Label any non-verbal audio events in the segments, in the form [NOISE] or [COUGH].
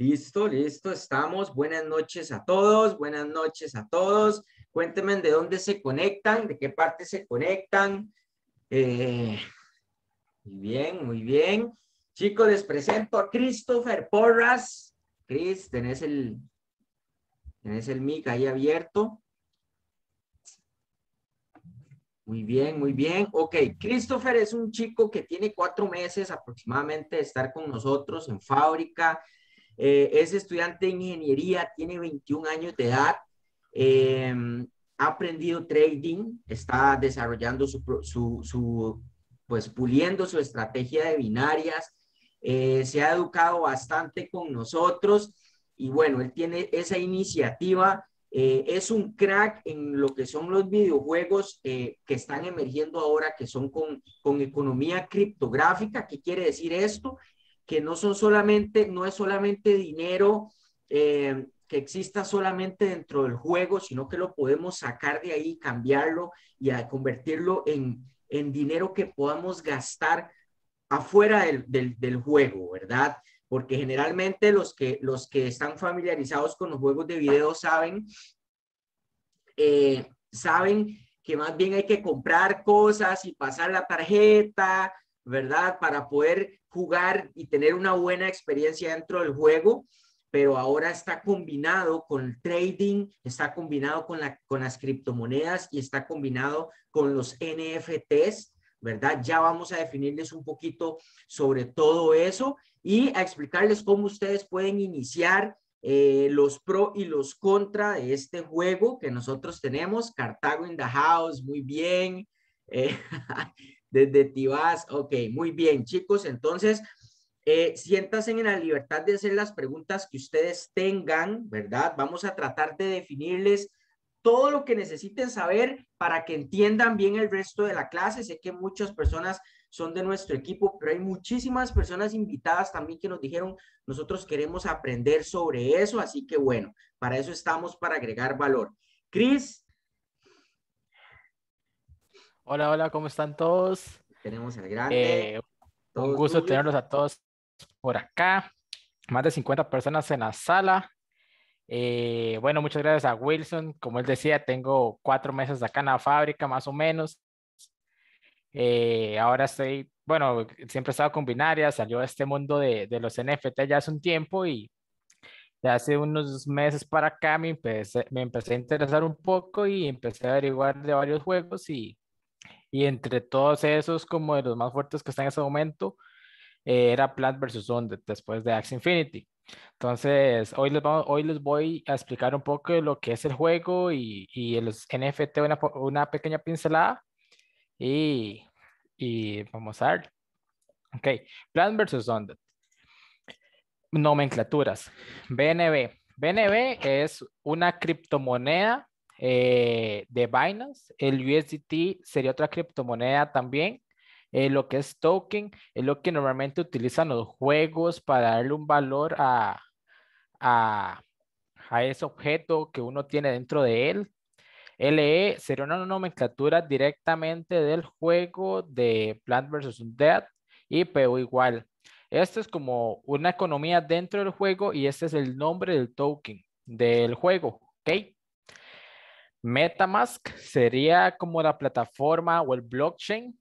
Listo, listo, estamos. Buenas noches a todos, buenas noches a todos. Cuéntenme de dónde se conectan, de qué parte se conectan. Eh, muy bien, muy bien. Chicos, les presento a Christopher Porras. Chris, tenés el, tenés el mic ahí abierto. Muy bien, muy bien. Ok, Christopher es un chico que tiene cuatro meses aproximadamente de estar con nosotros en fábrica, eh, es estudiante de ingeniería, tiene 21 años de edad, em, ha aprendido trading, está desarrollando su, pues puliendo su estrategia de binarias, eh, se ha educado bastante con nosotros y bueno, él tiene esa iniciativa. Eh, es un crack en lo que son los videojuegos que están emergiendo ahora, que son con, con economía criptográfica. ¿Qué quiere decir esto? que no son solamente, no es solamente dinero eh, que exista solamente dentro del juego, sino que lo podemos sacar de ahí, cambiarlo y convertirlo en, dinero que podamos gastar afuera del, juego, ¿verdad? Porque generalmente los que, los que están familiarizados con los juegos de video saben, eh, saben que más bien hay que comprar cosas y pasar la tarjeta ¿verdad? Para poder jugar y tener una buena experiencia dentro del juego, pero ahora está combinado con trading, está combinado con, la, con las criptomonedas y está combinado con los NFTs, ¿verdad? Ya vamos a definirles un poquito sobre todo eso y a explicarles cómo ustedes pueden iniciar eh, los pro y los contra de este juego que nosotros tenemos. Cartago in the house, muy bien. Eh, [LAUGHS] desde Tibás. Ok, muy bien, chicos. Entonces, eh, siéntanse en la libertad de hacer las preguntas que ustedes tengan, ¿verdad? Vamos a tratar de definirles todo lo que necesiten saber para que entiendan bien el resto de la clase. Sé que muchas personas son de nuestro equipo, pero hay muchísimas personas invitadas también que nos dijeron, nosotros queremos aprender sobre eso, así que bueno, para eso estamos, para agregar valor. Cris, Hola, hola, ¿cómo están todos? Tenemos el grande. Eh, un gusto tenerlos a todos por acá. Más de 50 personas en la sala. Eh, bueno, muchas gracias a Wilson. Como él decía, tengo cuatro meses acá en la fábrica, más o menos. Eh, ahora estoy, bueno, siempre he estado con binaria, salió a este mundo de, de los NFT ya hace un tiempo y hace unos meses para acá me empecé, me empecé a interesar un poco y empecé a averiguar de varios juegos y y entre todos esos, como de los más fuertes que están en ese momento, eh, era Plant vs. Undead después de Axe Infinity. Entonces, hoy les, vamos, hoy les voy a explicar un poco de lo que es el juego y, y los NFT, una, una, pequeña pincelada. Y, y vamos a ver. Ok, Plant vs. Undead. Nomenclaturas. BNB. BNB es una criptomoneda eh, de Binance. El USDT sería otra criptomoneda también. Eh, lo que es token es lo que normalmente utilizan los juegos para darle un valor a, a, a ese objeto que uno tiene dentro de él. LE sería una nomenclatura directamente del juego de Plant vs. Dead y PO igual. Esto es como una economía dentro del juego y este es el nombre del token del juego, ¿ok? MetaMask sería como la plataforma o el blockchain,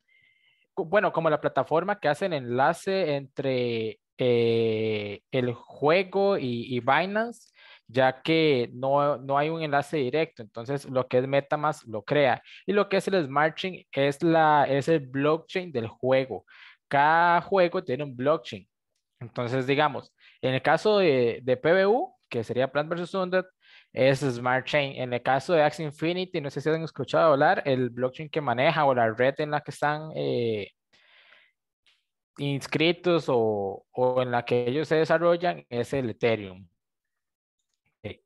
bueno, como la plataforma que hace el enlace entre eh, el juego y, Binance, ya que no, hay un enlace directo. Entonces, lo que es MetaMask lo crea. Y lo que es el Smart Chain es, la, el blockchain del juego. Cada juego tiene un blockchain. Entonces, digamos, en el caso de, de PBU, que sería Plant versus Undead, es Smart Chain. En el caso de Axie Infinity, no sé si han escuchado hablar, el blockchain que maneja o la red en la que están eh, inscritos o, o, en la que ellos se desarrollan es el Ethereum. Eh,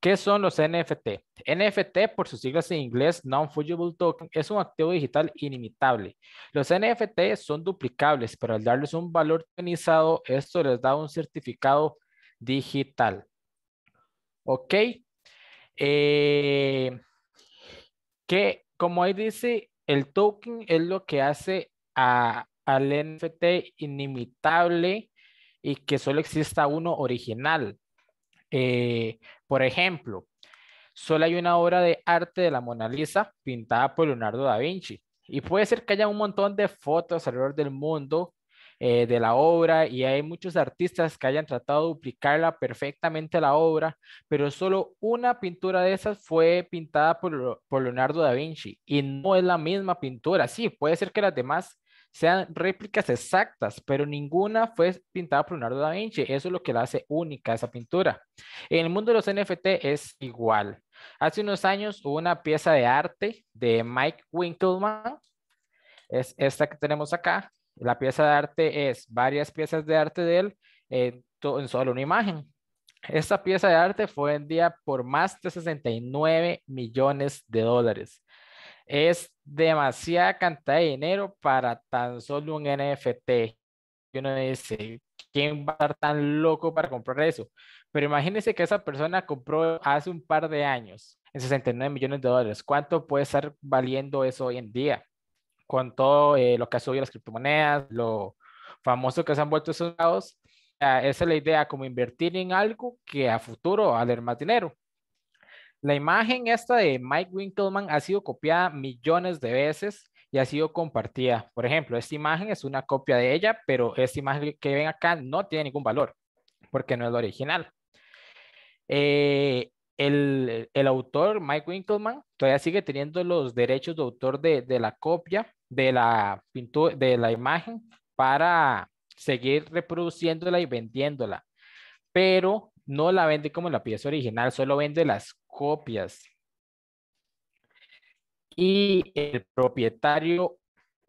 ¿Qué son los NFT? NFT, por sus siglas en inglés, Non-Fungible Token, es un activo digital inimitable. Los NFT son duplicables, pero al darles un valor tokenizado, esto les da un certificado digital. ¿Ok? Eh, que como ahí dice, el token es lo que hace al NFT inimitable y que solo exista uno original. Eh, por ejemplo, solo hay una obra de arte de la Mona Lisa pintada por Leonardo da Vinci. Y puede ser que haya un montón de fotos alrededor del mundo eh, de la obra y hay muchos artistas que hayan tratado de duplicarla perfectamente la obra, pero solo una pintura de esas fue pintada por, por Leonardo da Vinci y no es la misma pintura. Sí, puede ser que las demás sean réplicas exactas, pero ninguna fue pintada por Leonardo da Vinci. Eso es lo que la hace única esa pintura. En el mundo de los NFT es igual. Hace unos años hubo una pieza de arte de Mike Winkleman es esta que tenemos acá, la pieza de arte es varias piezas de arte de él en, solo una imagen. Esta pieza de arte fue vendida por más de 69 millones de dólares. Es demasiada cantidad de dinero para tan solo un NFT. Uno dice, ¿quién va a estar tan loco para comprar eso? Pero imagínense que esa persona compró hace un par de años en 69 millones de dólares. ¿Cuánto puede estar valiendo eso hoy en día? con todo eh, lo que ha subido las criptomonedas, lo famoso que se han vuelto esos lados. Ah, esa es la idea, como invertir en algo que a futuro va a dar más dinero. La imagen esta de Mike Winkleman ha sido copiada millones de veces y ha sido compartida. Por ejemplo, esta imagen es una copia de ella, pero esta imagen que ven acá no tiene ningún valor porque no es la original. Eh, el, autor, Mike Winkleman todavía sigue teniendo los derechos de autor de, de la copia de la, pintura, de la imagen para seguir reproduciéndola y vendiéndola, pero no la vende como la pieza original, solo vende las copias. Y el propietario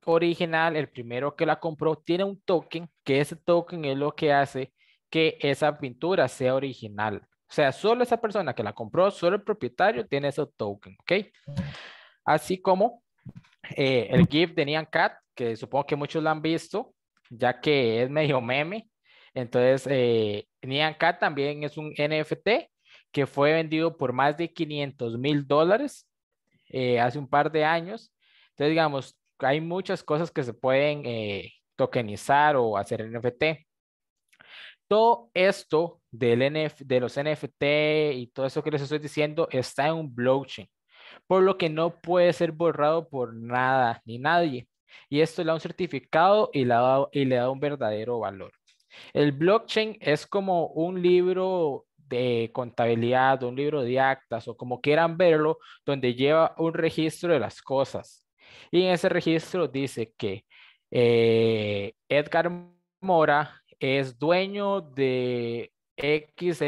original, el primero que la compró, tiene un token, que ese token es lo que hace que esa pintura sea original. O sea, solo esa persona que la compró, solo el propietario tiene ese token, ¿ok? Así como eh, el GIF de Nyan Cat, que supongo que muchos lo han visto, ya que es medio meme. Entonces, eh, Nyan Cat también es un NFT que fue vendido por más de 500 mil dólares eh, hace un par de años. Entonces, digamos, hay muchas cosas que se pueden eh, tokenizar o hacer NFT. Todo esto del de los NFT y todo eso que les estoy diciendo está en un blockchain, por lo que no puede ser borrado por nada ni nadie. Y esto le da un certificado y le da, y le da un verdadero valor. El blockchain es como un libro de contabilidad, un libro de actas o como quieran verlo, donde lleva un registro de las cosas. Y en ese registro dice que eh, Edgar Mora es dueño de X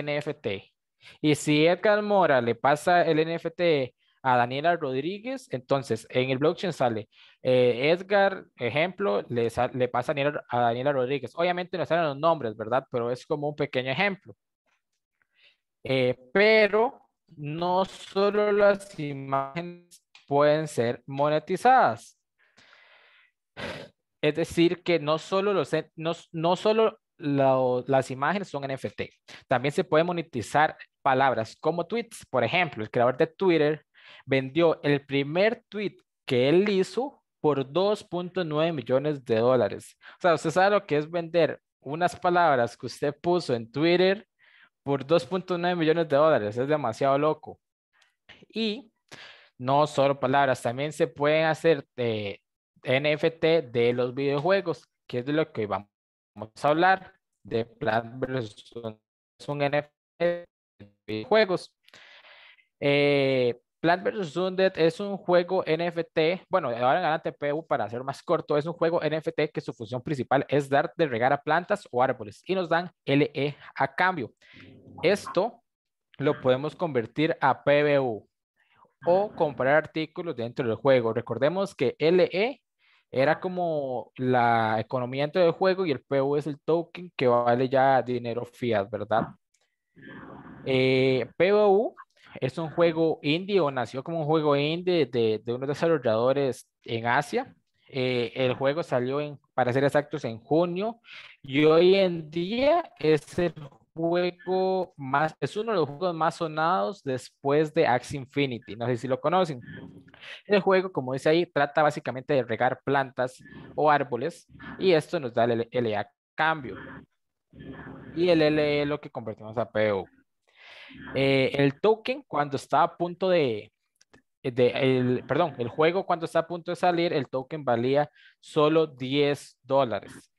Y si Edgar Mora le pasa el NFT a Daniela Rodríguez, entonces en el blockchain sale eh, Edgar, ejemplo, le, pasa a Daniela, Rodríguez. Obviamente no salen los nombres, ¿verdad? Pero es como un pequeño ejemplo. Eh, pero no solo las imágenes pueden ser monetizadas. Es decir, que no solo, los, no solo las imágenes son NFT. También se puede monetizar palabras como tweets. Por ejemplo, el creador de Twitter vendió el primer tweet que él hizo por 2.9 millones de dólares. O sea, usted sabe lo que es vender unas palabras que usted puso en Twitter por 2.9 millones de dólares. Es demasiado loco. Y no solo palabras, también se pueden hacer eh, NFT de los videojuegos, que es de lo que vamos vamos a hablar de Plant vs. es un NFT de juegos. Eh, Plant vs. Undead es un juego NFT, bueno, ahora en adelante PU para hacer más corto, es un juego NFT que su función principal es dar de regar a plantas o árboles y nos dan LE a cambio. Esto lo podemos convertir a PBU o comprar artículos dentro del juego. Recordemos que LE era como la economía dentro del juego y el POU es el token que vale ya dinero fiat, ¿verdad? Eh, es un juego indie o nació como un juego indie de, de unos desarrolladores en Asia. Eh, el juego salió, en, para ser exactos, en junio y hoy en día es el juego más, es uno de los juegos más sonados después de Axe Infinity, no sé si lo conocen. El juego, como dice ahí, trata básicamente de regar plantas o árboles y esto nos da el LA a cambio. Y el LE lo que convertimos a PO. Eh, el token, cuando está a punto de, el, perdón, el juego cuando está a punto de salir, el token valía solo 10 dólares.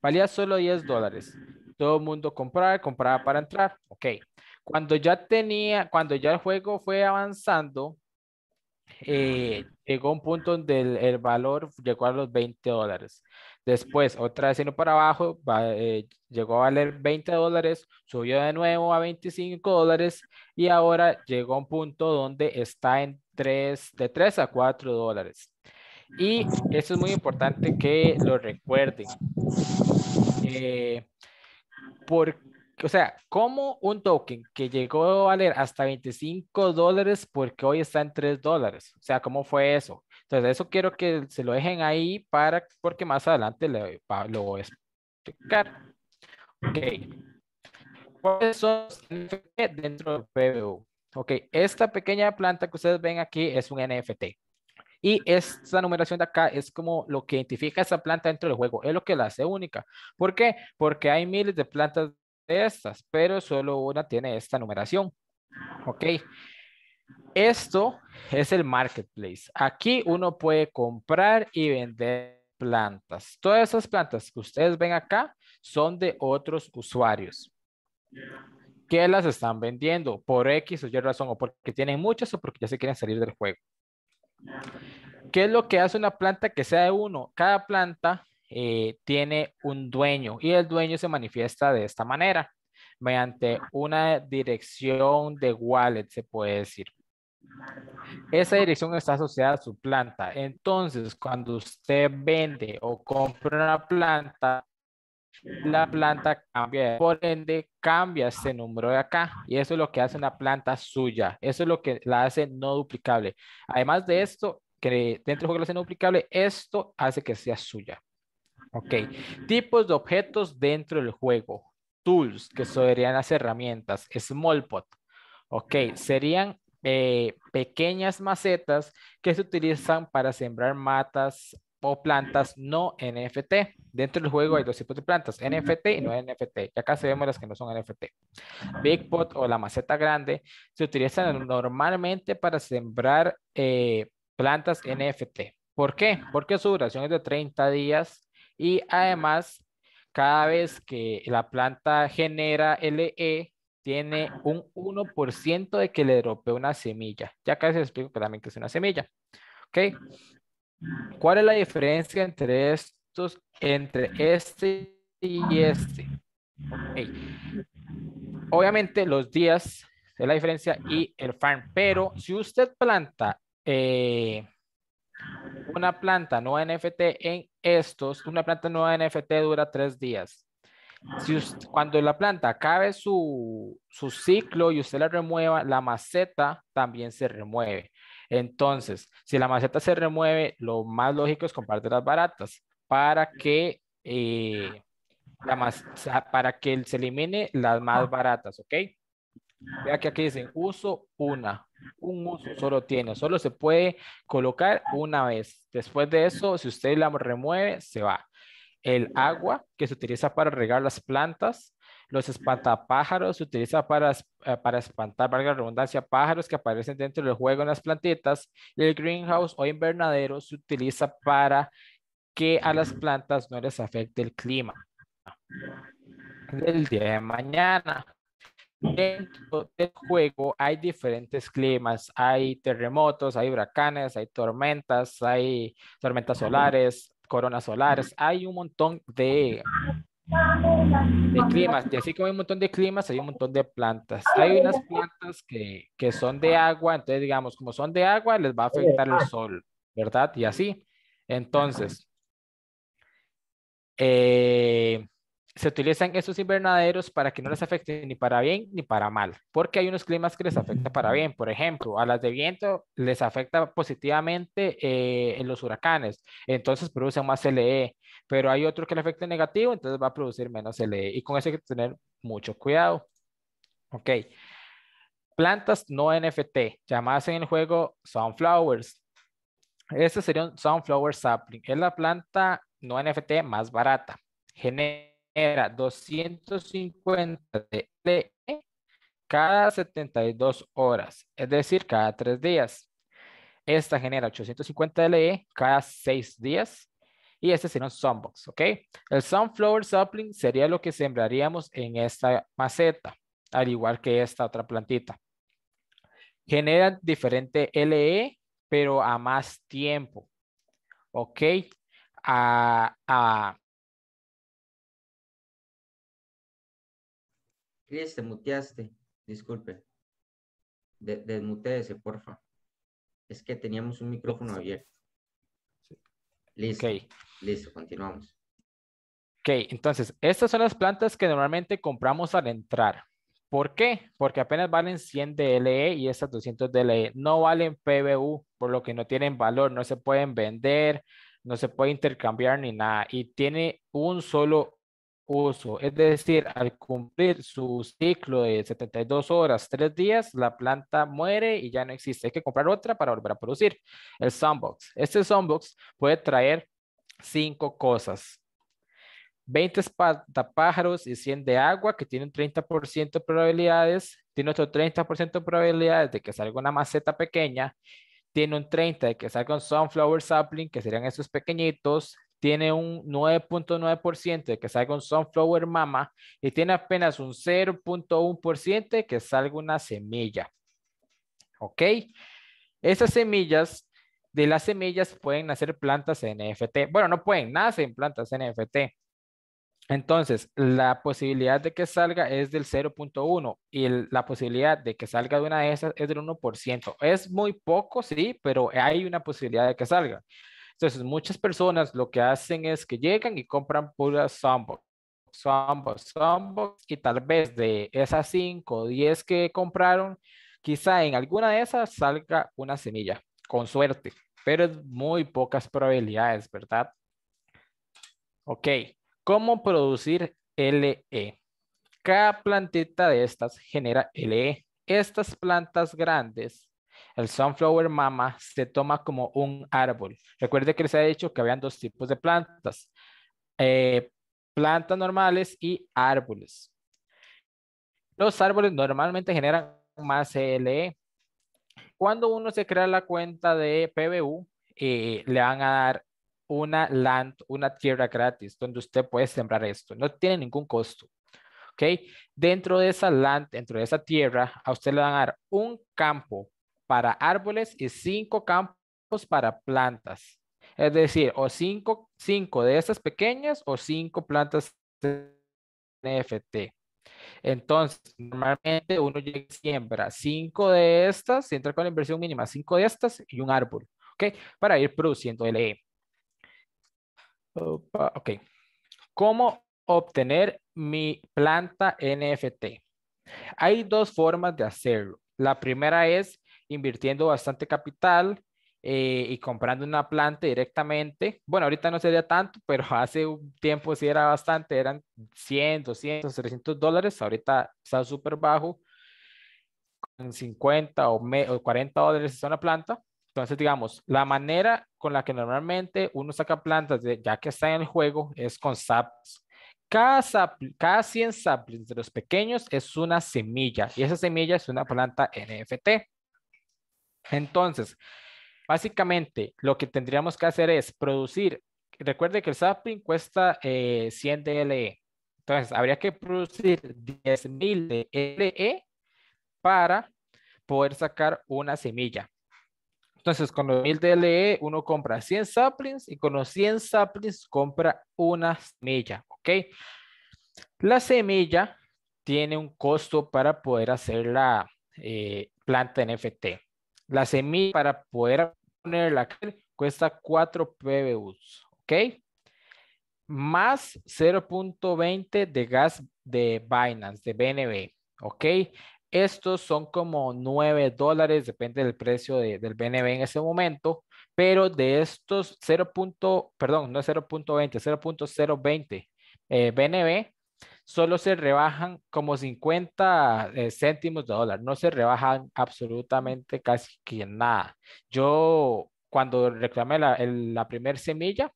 Valía solo 10 dólares todo el mundo compraba, compraba para entrar. Ok. Cuando ya tenía, cuando ya el juego fue avanzando, eh, llegó un punto donde el, valor llegó a los 20 dólares. Después, otra vez sino para abajo, eh, llegó a valer 20 dólares, subió de nuevo a 25 dólares y ahora llegó a un punto donde está en 3, de 3 a 4 dólares. Y eso es muy importante que lo recuerden. Eh, por, o sea, como un token que llegó a valer hasta 25 dólares porque hoy está en 3 dólares. O sea, ¿cómo fue eso? Entonces, eso quiero que se lo dejen ahí para, porque más adelante lo voy a explicar. Ok. Por NFT dentro de PBU? Ok, esta pequeña planta que ustedes ven aquí es un NFT. Y esta numeración de acá es como lo que identifica esa planta dentro del juego. Es lo que la hace única. ¿Por qué? Porque hay miles de plantas de estas, pero solo una tiene esta numeración. Ok. Esto es el marketplace. Aquí uno puede comprar y vender plantas. Todas esas plantas que ustedes ven acá son de otros usuarios que las están vendiendo por X o Y razón o porque tienen muchas o porque ya se quieren salir del juego. ¿Qué es lo que hace una planta que sea de uno? Cada planta eh, tiene un dueño y el dueño se manifiesta de esta manera, mediante una dirección de wallet, se puede decir. Esa dirección está asociada a su planta. Entonces, cuando usted vende o compra una planta, la planta cambia, por ende cambia ese número de acá y eso es lo que hace una planta suya, eso es lo que la hace no duplicable. Además de esto, que dentro del juego de la duplicable, esto hace que sea suya. Ok. Tipos de objetos dentro del juego. Tools, que serían las herramientas. Small pot. Ok. Serían eh, pequeñas macetas que se utilizan para sembrar matas o plantas no NFT. Dentro del juego hay dos tipos de plantas, NFT y no NFT. Y acá se vemos las que no son NFT. Big Pot o la maceta grande se utilizan normalmente para sembrar eh, plantas ah. NFT. ¿Por qué? Ah. Porque su duración es de 30 días y además cada vez que la planta genera LE tiene un 1% de que le dropee una semilla. Ya casi les explico también que es una semilla. ¿Ok? ¿Cuál es la diferencia entre estos, entre este y este? Obviamente los días es la diferencia y el farm, pero si usted planta eh, una planta no NFT en estos, una planta no NFT dura tres días. Si cuando la planta acabe su, su ciclo y usted la remueva, la maceta también se remueve. Entonces, si la maceta se remueve, lo más lógico es comprar las baratas para que, eh, la para que se elimine las más baratas, ¿ok? Vea que aquí dicen uso una. Un uso solo tiene, solo se puede colocar una vez. Después de eso, si usted la remueve, se va. El agua que se utiliza para regar las plantas, los espantapájaros se utiliza para, eh, para espantar, valga la redundancia, pájaros que aparecen dentro del juego en las plantitas. Y el greenhouse o invernadero se utiliza para que a las plantas no les afecte el clima El día de mañana dentro del juego hay diferentes climas, hay terremotos, hay huracanes, hay tormentas, hay tormentas solares, coronas solares, hay un montón de, climas, y así como hay un montón de climas, hay un montón de plantas. Hay unas plantas que, que son de agua, entonces digamos, como son de agua, les va a afectar el sol, ¿verdad? Y así. Entonces, eh, se utilizan esos invernaderos para que no les afecte ni para bien ni para mal, porque hay unos climas que les afecta para bien. Por ejemplo, a las de viento les afecta positivamente eh, en los huracanes, entonces producen más LE, pero hay otro que le afecta negativo, entonces va a producir menos LE. Y con eso hay que tener mucho cuidado. Ok. Plantas no NFT, llamadas en el juego sunflowers. Este sería un sunflower sapling. Es la planta no NFT más barata. Genera era 250 LE cada 72 horas, es decir, cada 3 días. Esta genera 850 LE cada 6 días y este sería un sunbox, ¿ok? El sunflower sapling sería lo que sembraríamos en esta maceta, al igual que esta otra plantita. Genera diferente LE, pero a más tiempo, ¿ok? a, Cris, te muteaste. Disculpe. Desmute ese, porfa. Es que teníamos un micrófono abierto. Listo. Listo, continuamos. Ok, entonces, estas son las plantas que normalmente compramos al entrar. ¿Por qué? Porque apenas valen 100 DLE y estas 200 DLE no valen PBU, por lo que no tienen valor, no se pueden vender, no se puede intercambiar ni nada. Y tiene un solo uso. Es decir, al cumplir su ciclo de 72 horas, 3 días, la planta muere y ya no existe. Hay que comprar otra para volver a producir. El sandbox. Este Sunbox puede traer 5 cosas. 20 pájaros y 100 de agua que tienen 30% de probabilidades. Tiene otro 30% de probabilidades de que salga una maceta pequeña tiene un 30 de que salga un sunflower sapling, que serían esos pequeñitos, tiene un 9.9% que salga un sunflower mama y tiene apenas un 0.1% que salga una semilla. ¿Ok? Esas semillas, de las semillas pueden nacer plantas NFT. Bueno, no pueden, nacen plantas NFT. Entonces, la posibilidad de que salga es del 0.1 y la posibilidad de que salga de una de esas es del 1%. Es muy poco, sí, pero hay una posibilidad de que salga. Entonces, muchas personas lo que hacen es que llegan y compran puras sandbox, sandbox, sandbox, y tal vez de esas 5 o 10 que compraron, quizá en alguna de esas salga una semilla, con suerte, pero muy pocas probabilidades, ¿verdad? Ok, ¿cómo producir LE? Cada plantita de estas genera LE. Estas plantas grandes el sunflower mama se toma como un árbol. Recuerde que les he dicho que habían dos tipos de plantas. Eh, plantas normales y árboles. Los árboles normalmente generan más CLE. Cuando uno se crea la cuenta de PBU, eh, le van a dar una land, una tierra gratis, donde usted puede sembrar esto. No tiene ningún costo. Dentro de esa land, dentro de esa tierra, a usted le van a dar un campo para árboles y cinco campos para plantas. Es decir, o cinco, de estas pequeñas o cinco plantas NFT. Entonces, normalmente uno siembra cinco de estas, entra con la inversión mínima, cinco de estas y un árbol, ¿ok? Para ir produciendo LE. Ok. ¿Cómo obtener mi planta NFT? Hay dos formas de hacerlo. La primera es invirtiendo bastante capital eh, y comprando una planta directamente. Bueno, ahorita no sería tanto, [LAUGHS] pero hace un tiempo sí era bastante, eran 100, 200, 300 dólares, ahorita está súper bajo, con 50 o, 40 dólares es una planta. Entonces, digamos, la manera con la que normalmente uno saca plantas, de, ya que está en el juego, es con saps. Cada, 100 saplings de los pequeños es una semilla y esa semilla es una planta NFT. Entonces, básicamente lo que tendríamos que hacer es producir, recuerde que el sapling cuesta 100 eh, DLE, entonces habría que producir 10.000 DLE para poder sacar una semilla. Entonces, con los 1000 DLE uno compra 100 saplings y con los 100 saplings compra una semilla, ¿ok? La semilla tiene un costo para poder hacer la eh, planta NFT. La semilla para poder ponerla cuesta 4 PBUs, ¿ok? Más 0.20 de gas de Binance, de BNB, ¿ok? Estos son como 9 dólares, depende del precio del BNB en ese momento, pero de estos 0. perdón, no 0.20, 0.020 BNB, solo se rebajan como 50 eh, céntimos de dólar, no se rebajan absolutamente casi que nada. Yo cuando reclamé la, la primera semilla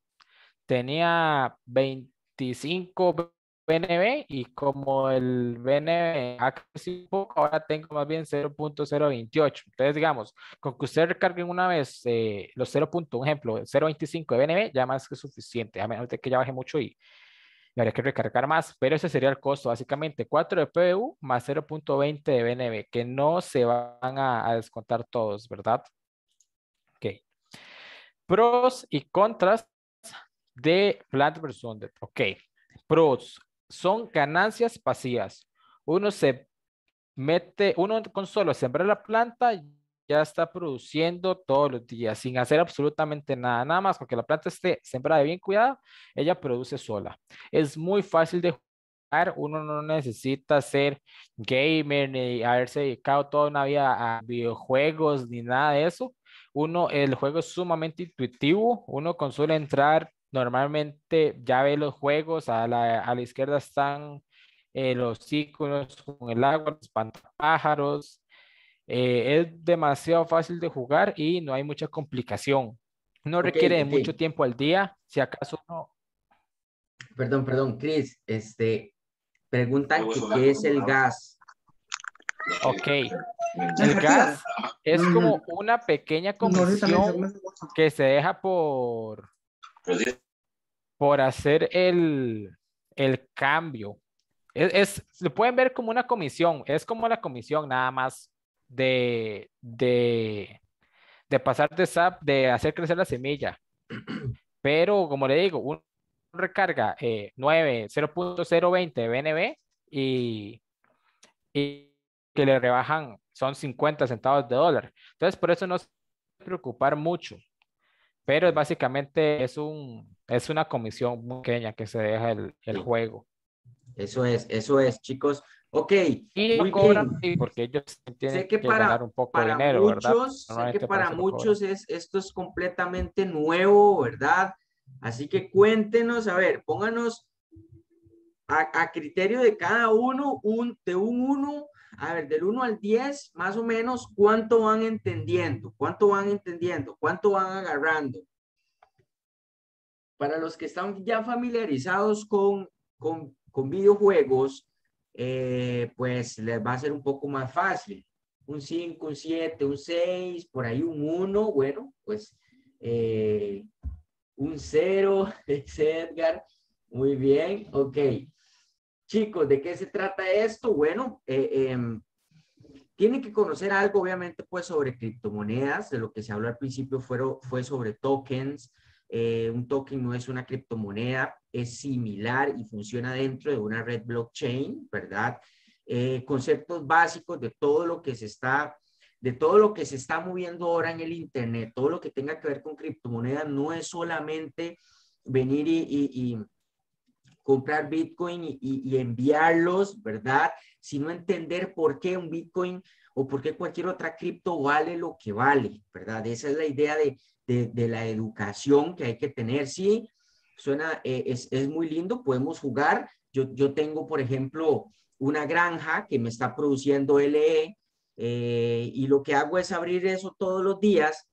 tenía 25 BNB y como el BNB ha crecido ahora tengo más bien 0.028. Entonces, digamos, con que usted recargue una vez eh, los 0. ejemplo, 0.25 de BNB, ya más que suficiente, a menos que ya baje mucho y, y habría que recargar más, pero ese sería el costo, básicamente 4 de PBU más 0.20 de BNB, que no se van a, descontar todos, ¿verdad? Ok. Pros y contras de Plant versus Undead. Ok. Pros son ganancias pasivas. Uno se mete, uno con solo sembrar la planta ya está produciendo todos los días sin hacer absolutamente nada, nada más porque la planta esté sembrada de bien cuidada, ella produce sola. Es muy fácil de jugar, uno no necesita ser gamer ni haberse dedicado toda una vida a videojuegos ni nada de eso. Uno, el juego es sumamente intuitivo, uno con suele entrar normalmente, ya ve los juegos, a la, a la izquierda están eh, los iconos con el agua, los pájaros eh, es demasiado fácil de jugar y no hay mucha complicación. No requiere mucho tiempo al día, si acaso no. Perdón, perdón, Chris, este, preguntan qué es el gas. Ok, el gas es como una pequeña Comisión que se deja por, pues por hacer el, el cambio. E, es, es, lo pueden ver como una comisión, es como la comisión nada más de, de, de pasar de SAP, de hacer crecer la semilla. [CLEARS THROAT] Pero como le digo, un recarga eh, 9, 0.020 BNB y, y que le rebajan son 50 centavos de dólar. Entonces, por eso no se preocupar mucho. Pero básicamente es, un, es una comisión pequeña que se deja el, el juego. Eso es, eso es, chicos. Ok. porque ellos sé que, para, un poco para muchos, Sé que para muchos es, esto es completamente nuevo, ¿verdad? Así que cuéntenos, a ver, pónganos a, criterio de cada uno, un, de un uno, a ver, del 1 al 10, más o menos, ¿cuánto van entendiendo? ¿Cuánto van entendiendo? ¿Cuánto van agarrando? Para los que están ya familiarizados con, con videojuegos, eh, pues les va a ser un poco más fácil. Un 5, un 7, un 6, por ahí un 1, bueno, pues eh, un 0, [LAUGHS] Edgar. Muy bien, ok. Chicos, ¿de qué se trata esto? Bueno, eh, em, tienen que conocer algo, obviamente, pues sobre criptomonedas. De lo que se habló al principio fue, fue sobre tokens. un token no es una criptomoneda, es similar y funciona dentro de una red blockchain, ¿verdad? Eh, conceptos básicos de todo lo que se está de todo lo que se está moviendo ahora en el Internet, todo lo que tenga que ver con criptomonedas, no es solamente venir y, comprar Bitcoin y, enviarlos, ¿verdad? Sino entender por qué un Bitcoin o por qué cualquier otra cripto vale lo que vale, ¿verdad? Esa es la idea de, de la educación que hay que tener, sí, suena, eh, es, es, muy lindo, podemos jugar. Yo, yo tengo, por ejemplo, una granja que me está produciendo LE eh, y lo que hago es abrir eso todos los días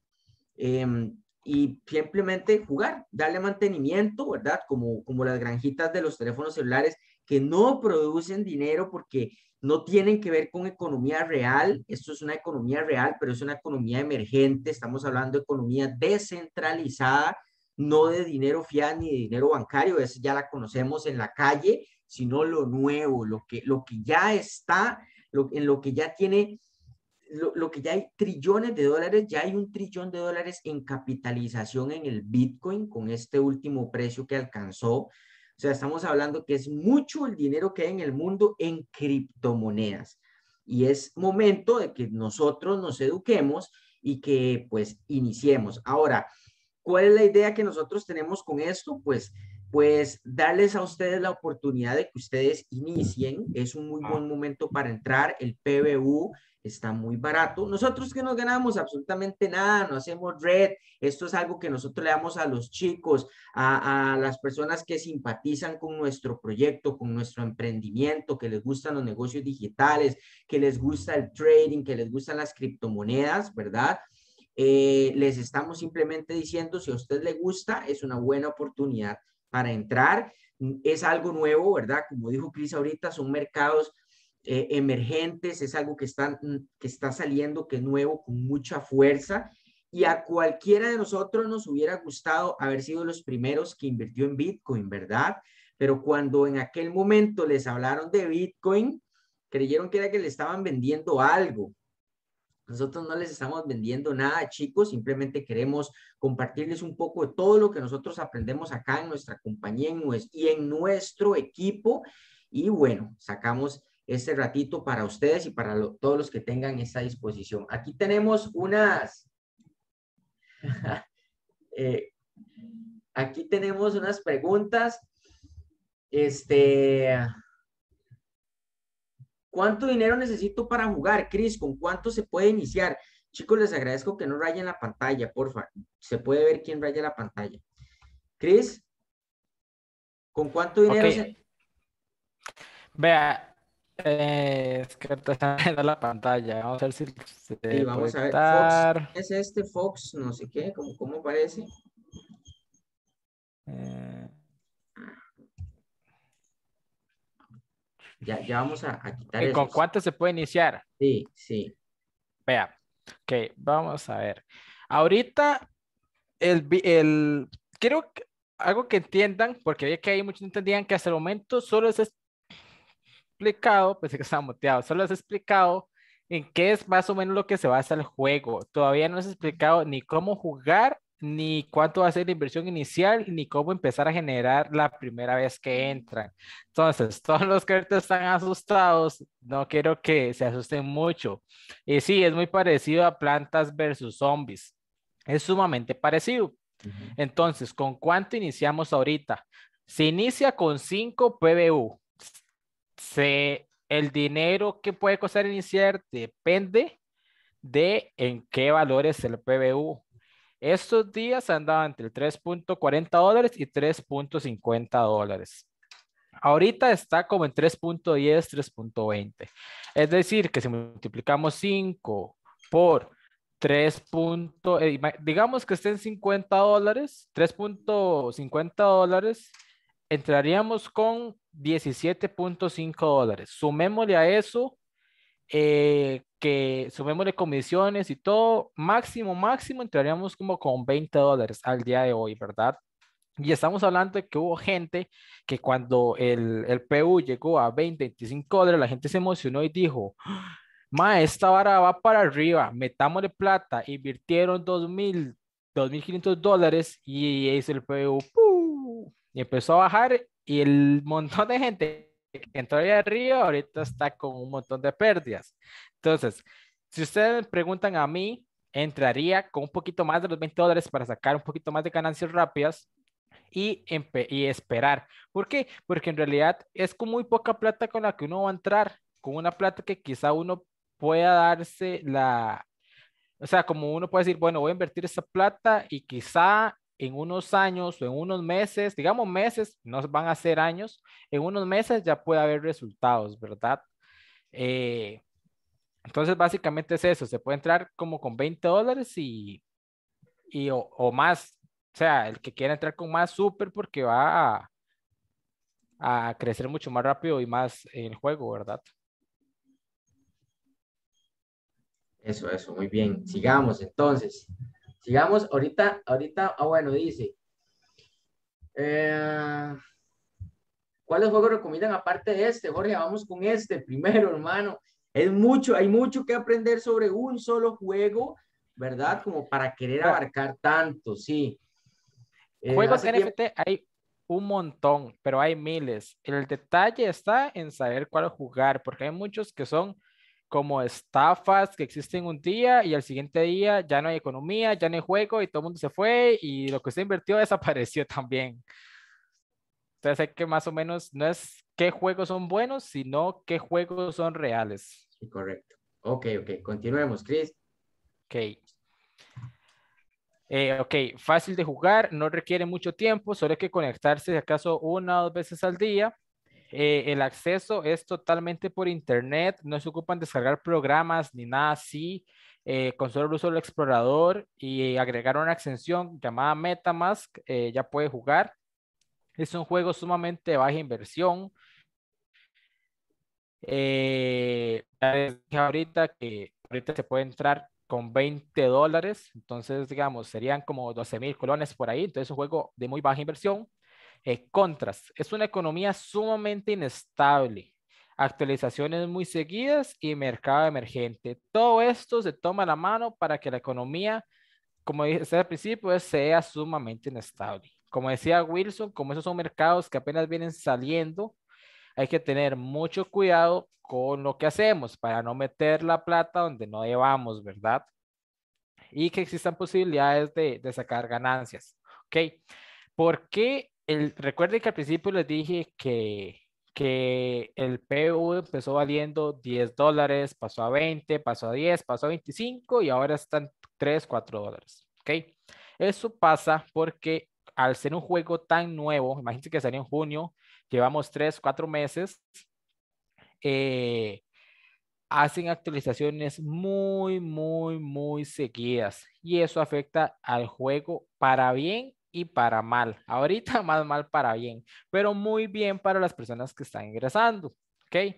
em, y simplemente jugar, darle mantenimiento, ¿verdad? Como, como las granjitas de los teléfonos celulares que no producen dinero porque no tienen que ver con economía real. Esto es una economía real, pero es una economía emergente. Estamos hablando de economía descentralizada no de dinero fiat ni de dinero bancario, eso ya la conocemos en la calle, sino lo nuevo, lo que, lo que ya está, lo, en lo que ya tiene, lo, lo, que ya hay trillones de dólares, ya hay un trillón de dólares en capitalización en el Bitcoin con este último precio que alcanzó. O sea, estamos hablando que es mucho el dinero que hay en el mundo en criptomonedas. Y es momento de que nosotros nos eduquemos y que pues iniciemos. Ahora, ¿Cuál es la idea que nosotros tenemos con esto? Pues, pues darles a ustedes la oportunidad de que ustedes inicien. Es un muy buen momento para entrar. El PBU está muy barato. Nosotros que no ganamos absolutamente nada, no hacemos red. Esto es algo que nosotros le damos a los chicos, a, a las personas que simpatizan con nuestro proyecto, con nuestro emprendimiento, que les gustan los negocios digitales, que les gusta el trading, que les gustan las criptomonedas, ¿verdad? Eh, les estamos simplemente diciendo, si a usted le gusta, es una buena oportunidad para entrar. Es algo nuevo, ¿verdad? Como dijo Chris ahorita, son mercados eh, emergentes, es algo que, mm, que está saliendo, que nuevo, con mucha fuerza. Y a cualquiera de nosotros nos hubiera gustado haber sido los primeros que invirtió en Bitcoin, ¿verdad? Pero cuando en aquel momento les hablaron de Bitcoin, creyeron que era que le estaban vendiendo algo, nosotros no les estamos vendiendo nada, chicos, simplemente queremos compartirles un poco de todo lo que nosotros aprendemos acá en nuestra compañía y en nuestro equipo. Y bueno, sacamos este ratito para ustedes y para todos los que tengan esa disposición. Aquí tenemos unas... [LAUGHS] Eh, aquí tenemos unas preguntas. Este, ¿Cuánto dinero necesito para jugar, Cris? ¿Con cuánto se puede iniciar? Chicos, les agradezco que no rayen la pantalla, porfa. Se puede ver quién raya la pantalla. Cris, ¿con cuánto dinero se... Vea, eh, es que está viendo la pantalla. Vamos a ver si sí, vamos a ver. Fox, es este Fox, no sé qué, ¿cómo, cómo parece? Eh... Ya, vamos a, quitar ¿Con cuánto se puede iniciar? Sí, sí. Vea, ok, vamos a ver. Ahorita, el, el, quiero algo que entiendan, porque había que hay muchos entendían que hasta el momento solo es explicado, pensé que estaba moteado. solo es explicado en qué es más o menos lo que se basa el juego. Todavía no es explicado ni cómo jugar ni cuánto va a ser la inversión inicial, ni cómo empezar a generar la primera vez que entran. Entonces, [LAUGHS] todos los que están asustados, no quiero que se asusten mucho. Y sí, es muy parecido a plantas versus zombies. Es sumamente parecido. Entonces, ¿con cuánto iniciamos ahorita? Se inicia con 5 PBU. el dinero que puede costar iniciar depende de en qué valores el PBU. Estos días andaba entre 3.40 dólares y 3.50 dólares. Ahorita está como en 3.10, 3.20. Es decir, que si multiplicamos 5 por 3. Eh, digamos que estén 50 dólares, 3.50 dólares, entraríamos con 17.5 dólares. Sumémosle a eso eh, que que de comisiones y todo, máximo, máximo entraríamos como con 20 dólares al día de hoy, ¿verdad? Y estamos hablando de que hubo gente que cuando el, el PU llegó a 20, 25 dólares, la gente se emocionó y dijo, ah, ma, esta vara va para arriba, metamos de plata, invirtieron 2.000, 2.500 dólares y es el PU, ¡pum! y empezó a bajar y el montón de gente que entró el río ahorita está con un montón de pérdidas. Entonces, si ustedes me preguntan a mí, entraría con un poquito más de los 20 dólares para sacar un poquito más de ganancias rápidas y, y esperar. ¿Por qué? Porque en realidad es con muy poca plata con la que uno va a entrar, con una plata que quizá uno pueda darse la... O sea, como uno puede decir, bueno, voy a invertir esa plata y quizá en unos años o en unos meses, digamos meses, no van a ser años, en unos meses ya puede haber resultados, ¿verdad? Eh, entonces, básicamente es eso, se puede entrar como con 20 dólares y, o, más, o sea, el que quiera entrar con más, súper, porque va a, a crecer mucho más rápido y más el juego, ¿verdad? Eso, eso, muy bien. Sigamos entonces. Sigamos, ahorita, ahorita, ah, bueno, dice. Eh, ¿Cuáles juegos recomiendan aparte de este? Jorge, vamos con este primero, hermano. Es mucho, hay mucho que aprender sobre un solo juego, ¿verdad? Como para querer abarcar tanto, sí. Eh, juegos NFT hay un montón, pero hay miles. El detalle está en saber cuál jugar, porque hay muchos que son como estafas que existen un día y al siguiente día ya no hay economía, ya no hay juego y todo el mundo se fue y lo que se invirtió [LAUGHS] desapareció también. Entonces hay que más o menos, no es qué juegos son buenos, sino qué juegos son reales. Sí, correcto. Ok, ok, continuemos, Chris. Ok. Eh, ok, fácil de jugar, no requiere mucho tiempo, solo hay que conectarse de acaso una o dos veces al día. Eh, el acceso es totalmente por internet, no se ocupan descargar programas ni nada así. Eh, con solo el uso del explorador y agregar una extensión llamada MetaMask, eh, ya puede jugar. Es un juego sumamente de baja inversión. Eh, ahorita que ahorita se puede entrar con 20 dólares, entonces digamos serían como 12 mil colones por ahí, entonces es un juego de muy baja inversión. Eh, contras, es una economía sumamente inestable, actualizaciones muy seguidas y mercado emergente. Todo esto se toma la mano para que la economía, como dije al principio, sea sumamente inestable. Como decía Wilson, como esos son mercados que apenas vienen saliendo, hay que tener mucho cuidado con lo que hacemos para no meter la plata donde no llevamos, ¿verdad? Y que existan posibilidades de, de sacar ganancias. ¿Ok? ¿Por qué el, recuerden que al principio les dije que, que el PU empezó valiendo 10 dólares, pasó a 20, pasó a 10, pasó a 25 y ahora están 3, 4 dólares. ¿okay? Eso pasa porque al ser un juego tan nuevo, imagínense que salió en junio, llevamos 3, 4 meses, eh, hacen actualizaciones muy, muy, muy seguidas y eso afecta al juego para bien y para mal. Ahorita [LAUGHS] más mal para bien, pero muy bien para las personas que están ingresando. ¿Ok?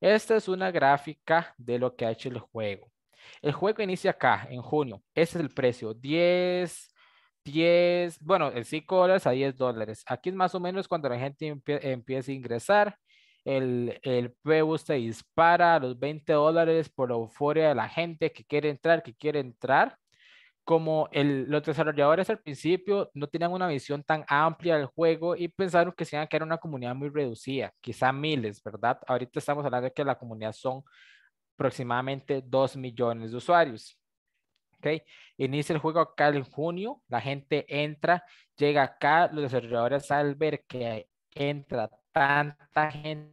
Esta es una gráfica de lo que ha hecho el juego. El juego inicia acá, en junio. Ese es el precio, 10, 10, bueno, el 5 dólares a 10 dólares. Aquí es más o menos cuando la gente empieza a ingresar. El, el se dispara a los 20 dólares por la euforia de la gente que quiere entrar, que quiere entrar como el, los desarrolladores al principio no tenían una visión tan amplia del juego y pensaron que se que era una comunidad muy reducida, quizá miles, ¿verdad? Ahorita estamos hablando de que la comunidad son aproximadamente 2 millones de usuarios. ¿Okay? Inicia el juego acá en junio, la gente entra, llega acá, los desarrolladores al ver que entra tanta gente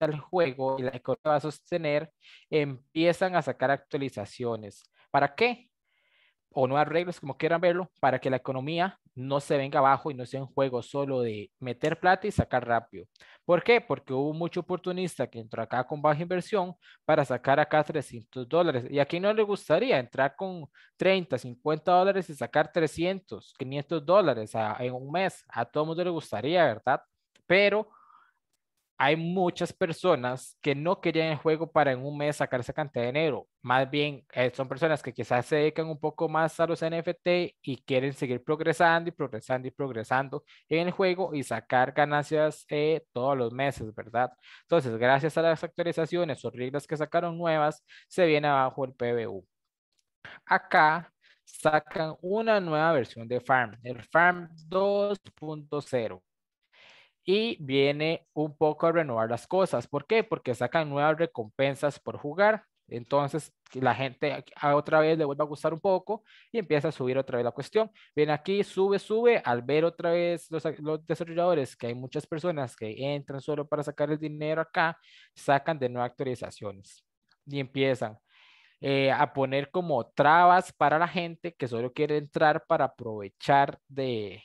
al juego y la economía va a sostener, empiezan a sacar actualizaciones. ¿Para qué? o nuevas reglas, como quieran verlo, para que la economía no se venga abajo y no sea un juego solo de meter plata y sacar rápido. ¿Por qué? Porque hubo mucho oportunista que entró acá con baja inversión para sacar acá 300 dólares. Y a quién no le gustaría entrar con 30, 50 dólares y sacar 300, 500 dólares en un mes. A todo mundo le gustaría, ¿verdad? Pero hay muchas personas que no querían el juego para en un mes sacar esa cantidad de dinero. Más bien, eh, son personas que quizás se dedican un poco más a los NFT y quieren seguir progresando y progresando y progresando en el juego y sacar ganancias eh, todos los meses, ¿verdad? Entonces, gracias a las actualizaciones o reglas que sacaron nuevas, se viene abajo el PBU. Acá sacan una nueva versión de Farm, el Farm 2.0 y viene un poco a renovar las cosas. ¿Por qué? Porque sacan nuevas recompensas por jugar. Entonces, la gente a otra vez le vuelve a gustar un poco y empieza a subir otra vez la cuestión. Viene aquí, sube, sube, al ver otra vez los, los, desarrolladores que hay muchas personas que entran solo para sacar el dinero acá, sacan de nuevas actualizaciones y empiezan eh, a poner como trabas para la gente que solo quiere entrar para aprovechar de,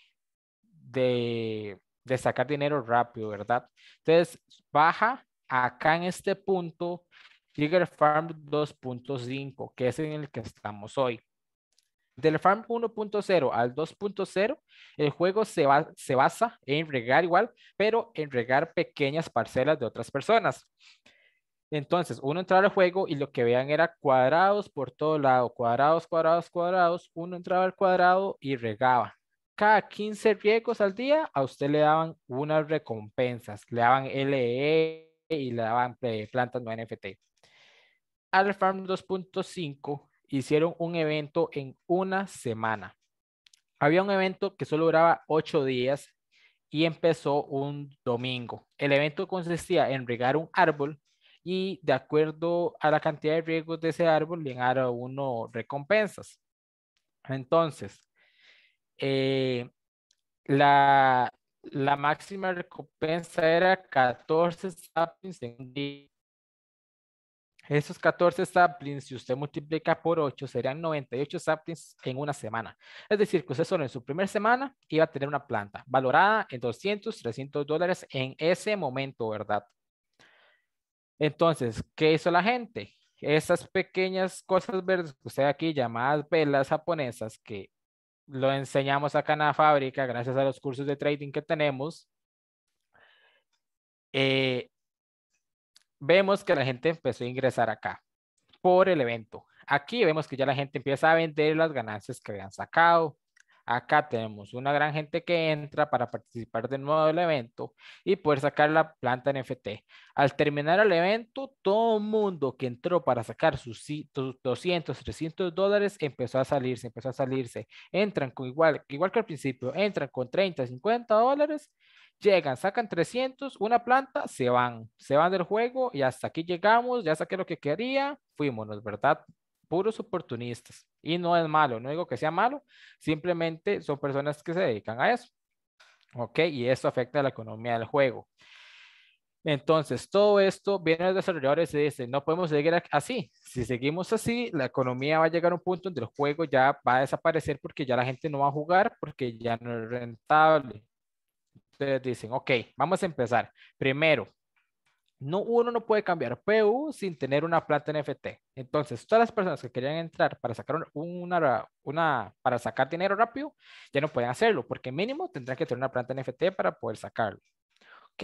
de de sacar dinero rápido, ¿verdad? Entonces, baja acá en este punto, Trigger Farm 2.5, que es en el que estamos hoy. Del Farm 1.0 al 2.0, el juego se, va, se basa en regar igual, pero en regar pequeñas parcelas de otras personas. Entonces, uno entraba al juego y lo que veían era cuadrados por todo lado, cuadrados, cuadrados, cuadrados. Uno entraba al cuadrado y regaba cada 15 riegos al día, a usted le daban unas recompensas, le daban LE y le daban eh, plantas no NFT. Al Farm 2.5 hicieron un evento en una semana. Había un evento que solo duraba 8 días y empezó un domingo. El evento consistía en regar un árbol y de acuerdo a la cantidad de riegos de ese árbol le ganaron uno recompensas. Entonces, eh, la, la, máxima recompensa era 14 saplings en un día. Esos 14 saplings, si usted multiplica por 8, serían 98 saplings en una semana. Es decir, que usted solo en su primera semana iba a tener una planta valorada en 200, 300 dólares en ese momento, ¿verdad? Entonces, ¿qué hizo la gente? Esas pequeñas cosas verdes que usted aquí llamadas velas japonesas que lo enseñamos acá en la fábrica, gracias a los cursos de trading que tenemos, eh, vemos que la gente empezó a ingresar acá por el evento. Aquí vemos que ya la gente empieza a vender las ganancias que habían sacado, Acá tenemos una gran gente que entra para participar de nuevo del evento y poder sacar la planta NFT. Al terminar el evento, todo el mundo que entró para sacar sus 200, 300 dólares empezó a salirse, empezó a salirse. Entran con igual, igual que al principio, entran con 30, 50 dólares llegan, sacan 300, una planta, se van, se van del juego y hasta aquí llegamos, ya saqué lo que quería, fuímonos, ¿verdad? puros oportunistas. Y no es malo, no digo que sea malo, simplemente son personas que se dedican a eso. ¿Ok? Y eso afecta a la economía del juego. Entonces, todo esto viene de los desarrolladores y dicen, no podemos seguir así. Si seguimos así, la economía va a llegar a un punto donde el juego ya va a desaparecer porque ya la gente no va a jugar, porque ya no es rentable. ustedes dicen, ok, vamos a empezar. Primero, no, uno no puede cambiar PU sin tener una planta NFT. Entonces, todas las personas que querían entrar para sacar una, una para sacar dinero rápido, ya no pueden hacerlo, porque mínimo tendrán que tener una planta NFT para poder sacarlo. Ok.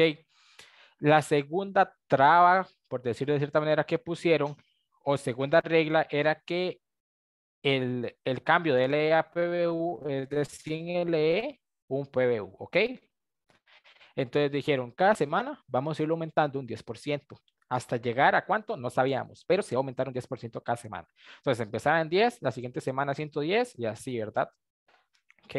La segunda traba, por decirlo de cierta manera, que pusieron, o segunda regla, era que el, cambio de LE a PBU es de 100 LE, un PBU, ¿ok? Entonces dijeron, cada semana vamos a ir aumentando un 10%. Hasta llegar a cuánto, no sabíamos, pero se a aumentar un 10% cada semana. Entonces empezaba en 10, la siguiente semana 110 y así, ¿verdad? Ok.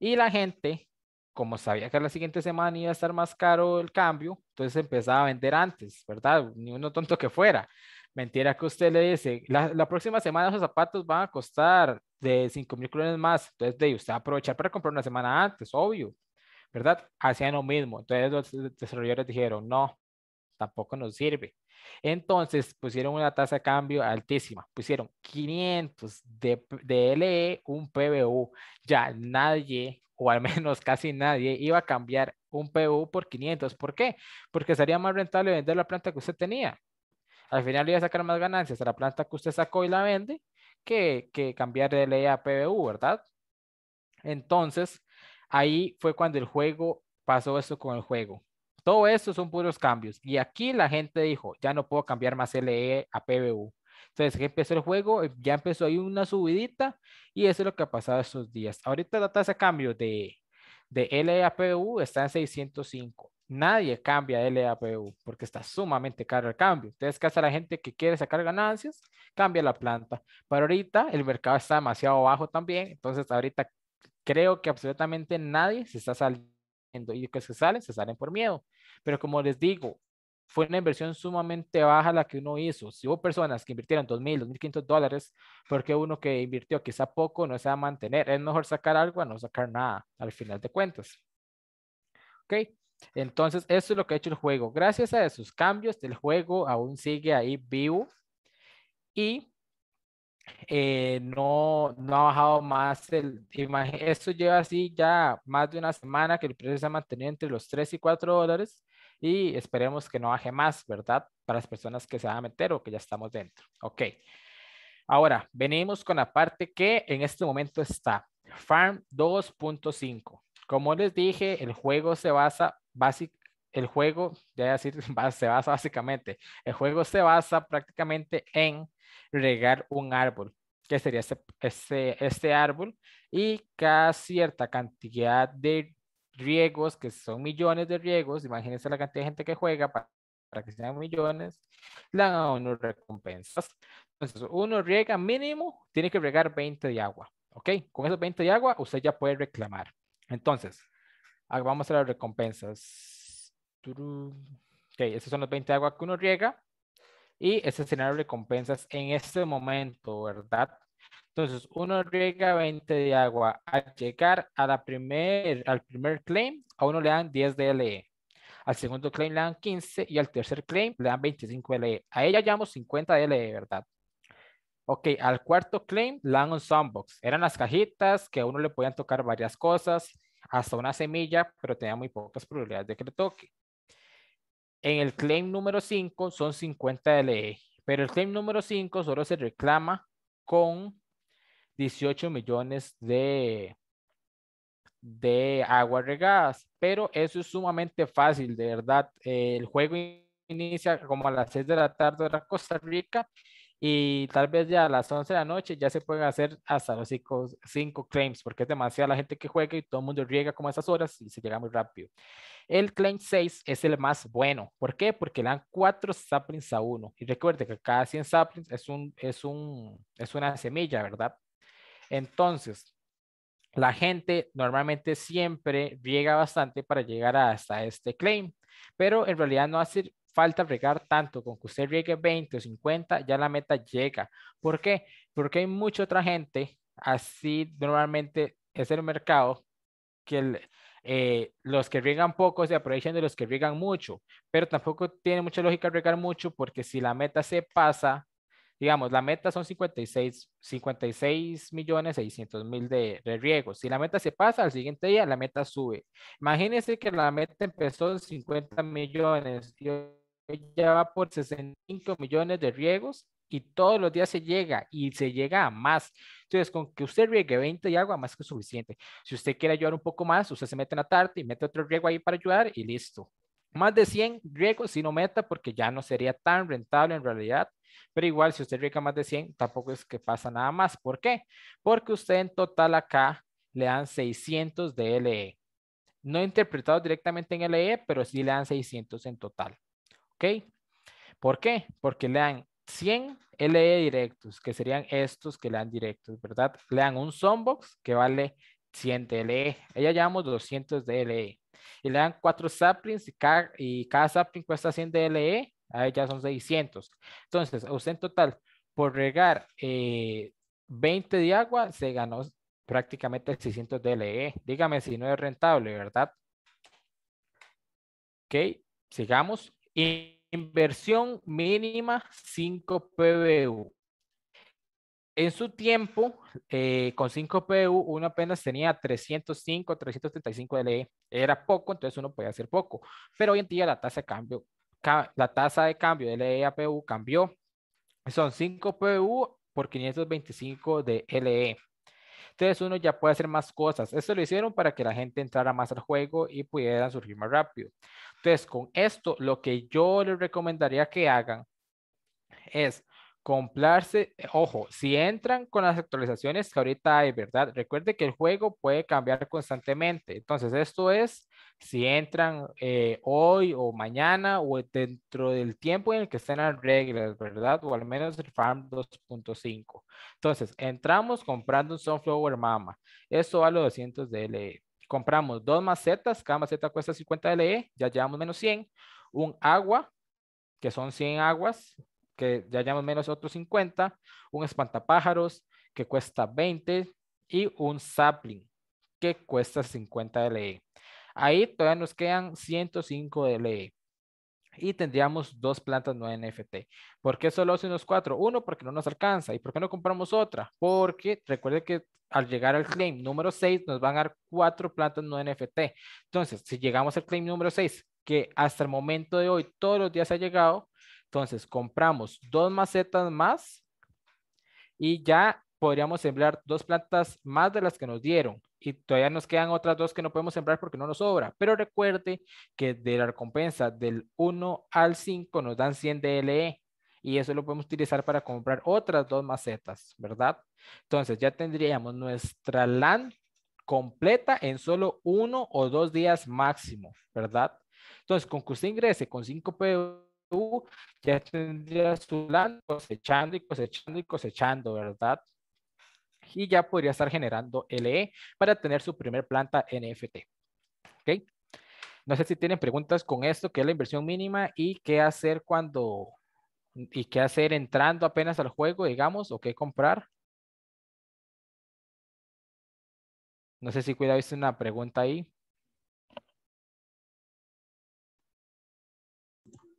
Y la gente, como sabía que la siguiente semana iba a estar más caro el cambio, entonces empezaba a vender antes, ¿verdad? Ni uno tonto que fuera. Mentira que usted le dice, la, próxima semana esos zapatos van a costar de 5 mil colones más. Entonces, de usted va a aprovechar para comprar una semana antes, obvio. ¿verdad? Hacían lo mismo. Entonces los desarrolladores dijeron, no, tampoco nos sirve. Entonces pusieron una tasa de cambio altísima, pusieron 500 de, de LE, un PBU. Ya nadie, o al [LAUGHS] menos casi nadie, iba a cambiar un PBU por 500. ¿Por qué? Porque sería más rentable vender la planta que usted tenía. Al final iba a sacar más ganancias a la planta que usted sacó y la vende que, que cambiar de LE a PBU, ¿verdad? Entonces, Ahí fue cuando el juego pasó esto con el juego. Todo eso son puros cambios. Y aquí la gente dijo, ya no puedo cambiar más LE a PBU. Entonces, que empezó el juego, eh, ya empezó ahí una subidita y eso es lo que ha pasado estos días. Ahorita la tasa de cambio de, de LE a PBU está en 605 nadie cambia LE a PBU... porque está sumamente caro el cambio. Entonces, ¿qué hace la gente que quiere sacar ganancias? Cambia la planta. Pero ahorita el mercado está demasiado bajo también. Entonces, ahorita creo que absolutamente nadie se está saliendo y que se salen, se salen por miedo. Pero como les digo, fue una inversión sumamente baja la que uno hizo. Si hubo personas que invirtieron 2.000, 2.500 dólares, porque uno que invirtió quizá poco no se va a mantener. Es mejor sacar algo a no sacar nada al final de cuentas. ¿Ok? Entonces, eso es lo que ha hecho el juego. Gracias a esos cambios, el juego aún sigue ahí vivo y eh, no, no ha bajado más. El, esto lleva así ya más de una semana que el precio se ha mantenido entre los 3 y 4 dólares y esperemos que no baje más, ¿verdad? Para las personas que se van a meter o que ya estamos dentro. Ok. Ahora, venimos con la parte que en este momento está Farm 2.5. Como les dije, el juego se basa básicamente el juego, ya decir, [LAUGHS] se basa básicamente, el juego se basa prácticamente en regar un árbol, que sería este, este, este árbol, y cada cierta cantidad de riegos, que son millones de riegos, imagínense la cantidad de gente que juega para, que sean millones, la dan a uno recompensas. Entonces, uno riega mínimo, tiene que regar 20 de agua, ¿ok? Con esos 20 de agua, usted ya puede reclamar. Entonces, vamos a las recompensas. Ok, esos son los 20 de agua que uno riega y ese escenario de recompensas en este momento, ¿verdad? Entonces, uno riega 20 de agua. Al llegar a primer, al primer claim, a uno le dan 10 de LE. Al segundo claim le dan 15 y al tercer claim le dan 25 de LE. A ella llamamos 50 de LE, ¿verdad? Ok, al cuarto claim le dan un sandbox. Eran las cajitas que a uno le podían tocar varias cosas, hasta una semilla, pero tenía muy pocas probabilidades de que le toque. En el claim número 5 son 50 LE, pero el claim número 5 solo se reclama con 18 millones de, de agua regadas, pero eso es sumamente fácil, de verdad. El juego inicia como a las 6 de la tarde de la Costa Rica y tal vez ya a las 11 de la noche ya se pueden hacer hasta los 5 claims, porque es demasiada la gente que juega y todo el mundo riega como a esas horas y se llega muy rápido. El claim 6 es el más bueno. ¿Por qué? Porque le dan 4 saplings a uno. Y recuerde que cada 100 saplings es, un, es, un, es una semilla, ¿verdad? Entonces, la gente normalmente siempre riega bastante para llegar hasta este claim, pero en realidad no hace falta regar tanto, con que usted riegue 20 o 50, ya la meta llega. ¿Por qué? Porque hay mucha otra gente, así normalmente es el mercado, que eh, los que riegan poco se aprovechan de los que riegan mucho, pero tampoco tiene mucha lógica regar mucho porque si la meta se pasa, digamos, la meta son 56, 56 millones 600 mil de, riegos riego. Si la meta se pasa, al siguiente día la meta sube. Imagínense que la meta empezó en 50 millones ya va por 65 millones de riegos y todos los días se llega y se llega a más. Entonces, con que usted riegue 20 y agua, más que suficiente. Si usted quiere ayudar un poco más, usted se mete en la tarde y mete otro riego ahí para ayudar y listo. Más de 100 riegos si no meta porque ya no sería tan rentable en realidad. Pero igual, si usted riega más de 100, tampoco es que pasa nada más. ¿Por qué? Porque usted en total acá le dan 600 de LE. No interpretado directamente en LE, pero sí le dan 600 en total. ¿Ok? ¿Por qué? Porque le dan 100 LE directos, que serían estos que le dan directos, ¿verdad? Le dan un Sunbox que vale 100 e. de LE. Ella llevamos 200 de LE. Y le dan 4 saplings y cada, sapling cuesta 100 de LE. Ahí ya son 600. Entonces, usted en total, por regar 20 eh, de agua, se ganó prácticamente 600 de LE. Dígame si no es rentable, ¿verdad? Ok, sigamos. Inversión mínima 5 PBU. En su tiempo, eh, con 5 PBU, uno apenas tenía 305, 335 LE. Era poco, entonces uno podía hacer poco. Pero hoy en día la tasa de cambio, la tasa de cambio de LE a PBU cambió. Son 5 PBU por 525 de LE. Entonces uno ya puede hacer más cosas. Esto lo hicieron para que la gente entrara más al juego y pudieran surgir más rápido. Entonces, con esto, lo que yo les recomendaría que hagan es comprarse, eh, ojo, si entran con las actualizaciones que ahorita hay, ¿verdad? Recuerde que el juego puede cambiar constantemente. Entonces, esto es si entran eh, hoy o mañana o dentro del tiempo en el que estén las reglas, ¿verdad? O al menos el Farm 2.5. Entonces, entramos comprando un Sunflower Mama. Esto los 200 de LE. Compramos dos macetas, cada maceta cuesta 50 LE, ya llevamos menos 100. Un agua, que son 100 aguas, que ya hayamos menos otros 50, un espantapájaros que cuesta 20 y un sapling que cuesta 50 LE. Ahí todavía nos quedan 105 LE y tendríamos dos plantas no NFT. ¿Por qué solo unos cuatro? Uno, porque no nos alcanza. ¿Y por qué no compramos otra? Porque recuerde que al llegar al claim número 6 nos van a dar cuatro plantas no NFT. Entonces, si llegamos al claim número 6, que hasta el momento de hoy todos los días ha llegado, entonces, compramos dos macetas más y ya podríamos sembrar dos plantas más de las que nos dieron. Y todavía nos quedan otras dos que no podemos sembrar porque no nos sobra. Pero recuerde que de la recompensa del 1 al 5 nos dan 100 DLE. Y eso lo podemos utilizar para comprar otras dos macetas, ¿verdad? Entonces ya tendríamos nuestra LAN completa en solo uno o dos días máximo, ¿verdad? Entonces, con que usted ingrese con 5 pesos tú ya tendrías tu land cosechando y cosechando y cosechando, ¿verdad? Y ya podría estar generando LE para tener su primer planta NFT. ¿Ok? No sé si tienen preguntas con esto, qué es la inversión mínima y qué hacer cuando, y qué hacer entrando apenas al juego, digamos, o qué comprar. No sé si cuidado, hice una pregunta ahí.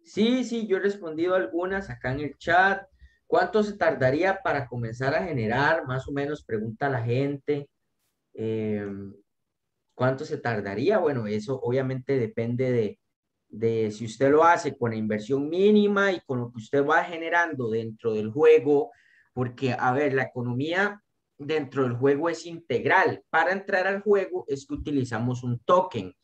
Sí, sí, yo he respondido algunas acá en el chat. ¿Cuánto se tardaría para comenzar a generar? Más o menos pregunta la gente. Eh, ¿Cuánto se tardaría? Bueno, eso obviamente depende de, de si usted lo hace con la inversión mínima y con lo que usted va generando dentro del juego, porque, a ver, la economía dentro del juego es integral. Para entrar al juego es que utilizamos un token.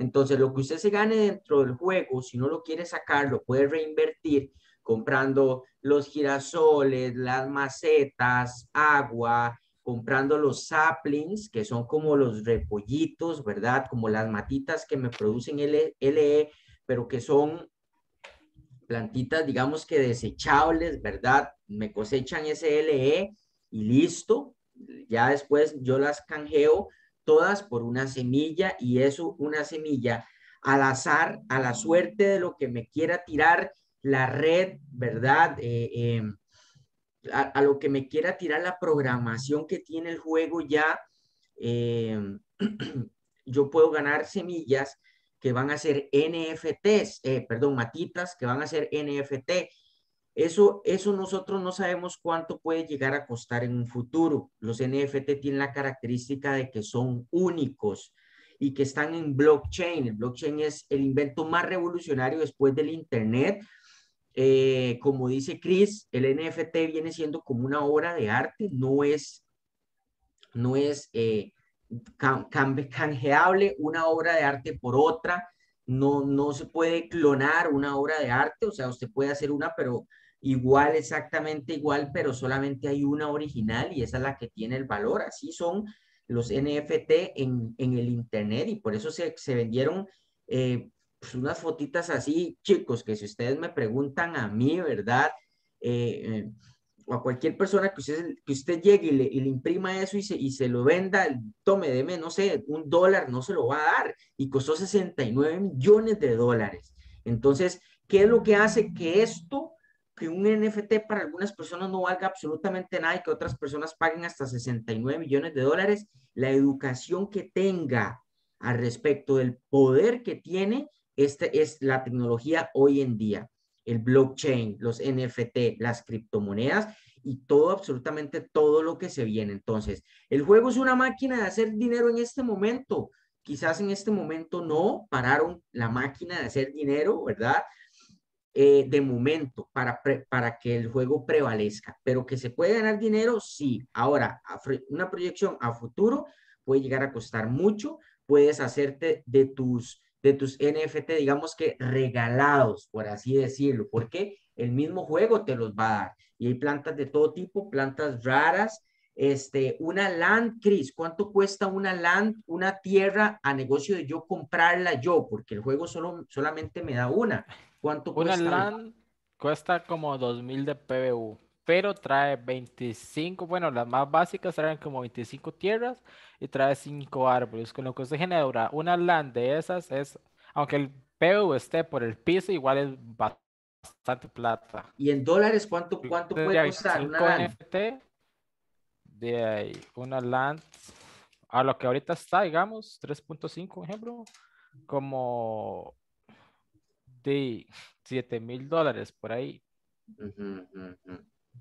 Entonces, lo que usted se gane dentro del juego, si no lo quiere sacar, lo puede reinvertir comprando los girasoles, las macetas, agua, comprando los saplings, que son como los repollitos, ¿verdad? Como las matitas que me producen LE, pero que son plantitas, digamos que desechables, ¿verdad? Me cosechan ese LE y listo. Ya después yo las canjeo todas por una semilla y eso, una semilla al azar, a la suerte de lo que me quiera tirar la red, ¿verdad? Eh, em, a, lo que me quiera tirar la programación que tiene el juego ya, em, [CLEARS THROAT] yo puedo ganar semillas que van a ser NFTs, eh, perdón, matitas que van a ser NFT eso, eso nosotros no sabemos cuánto puede llegar a costar en un futuro. Los NFT tienen la característica de que son únicos y que están en blockchain. El blockchain es el invento más revolucionario después del Internet. Eh, como dice Chris, el NFT viene siendo como una obra de arte, no es, no es eh, canjeable una obra de arte por otra no, no se puede clonar una obra de arte, o sea, usted puede hacer una, pero igual, exactamente igual, pero solamente hay una original y esa es la que tiene el valor. Así son los NFT en, el Internet y por eso se, vendieron eh, pues, unas fotitas así, chicos, que si ustedes me preguntan a mí, ¿verdad? Eh, eh, a cualquier persona que usted, que usted llegue y le, imprima eso y se, y se, lo venda, tome, deme, no sé, un dólar, no se lo va a dar. Y costó 69 millones de dólares. Entonces, ¿qué es lo que hace que esto, que un NFT para algunas personas no valga absolutamente nada y que otras personas paguen hasta 69 millones de dólares? La educación que tenga al respecto del poder que tiene esta es la tecnología hoy en día el blockchain, los NFT, las criptomonedas y todo, absolutamente todo lo que se viene. Entonces, el juego es una máquina de hacer dinero en este momento. Quizás en este momento no pararon la máquina de hacer dinero, ¿verdad? Eh, de momento, para, para que el juego prevalezca, pero que se puede ganar dinero, sí. Ahora, una proyección a futuro puede llegar a costar mucho, puedes hacerte de tus de tus NFT, digamos que regalados, por así decirlo, porque el mismo juego te los va a dar. Y hay plantas de todo tipo, plantas raras. Este, una land, Chris, ¿cuánto cuesta una land, una tierra a negocio de yo comprarla yo? Porque el juego solo, solamente me da una. ¿Cuánto cuesta? una land cuesta como 2000 de PBU pero trae 25, bueno, las más básicas traen como 25 tierras y trae 5 árboles, con lo que se genera una land de esas es, aunque el PU esté por el piso, igual es bastante plata. ¿Y en dólares cuánto, cuánto puede costar una land? de una land a lo que ahorita está, digamos, 3.5, ejemplo, como de 7 mil dólares por ahí.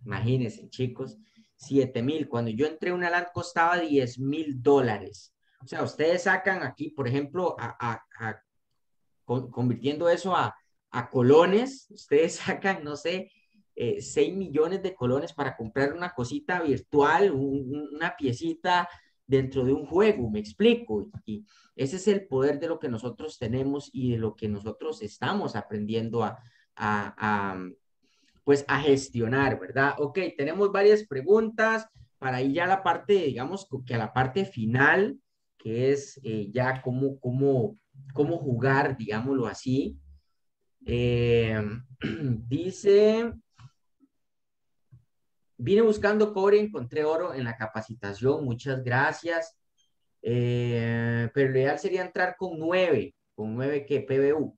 Imagínense, chicos, 7 mil. Cuando yo entré, una LAN costaba 10 mil dólares. O sea, ustedes sacan aquí, por ejemplo, convirtiendo eso a, colones, ustedes [LAUGHS] sacan, no sé, 6 eh, millones de colones para comprar una cosita virtual, una piecita dentro de un juego, me explico. Y ese es el poder de lo que nosotros tenemos y de lo que nosotros estamos aprendiendo a, pues a gestionar, ¿verdad? Ok, tenemos varias preguntas para ir ya a la parte, digamos, que a la parte final, que es eh, ya cómo, cómo, cómo jugar, digámoslo así. Eh, [CLEARS THROAT] dice, vine buscando cobre, encontré oro en la capacitación, muchas gracias. Eh, pero lo ideal sería entrar con nueve, con nueve que PBU.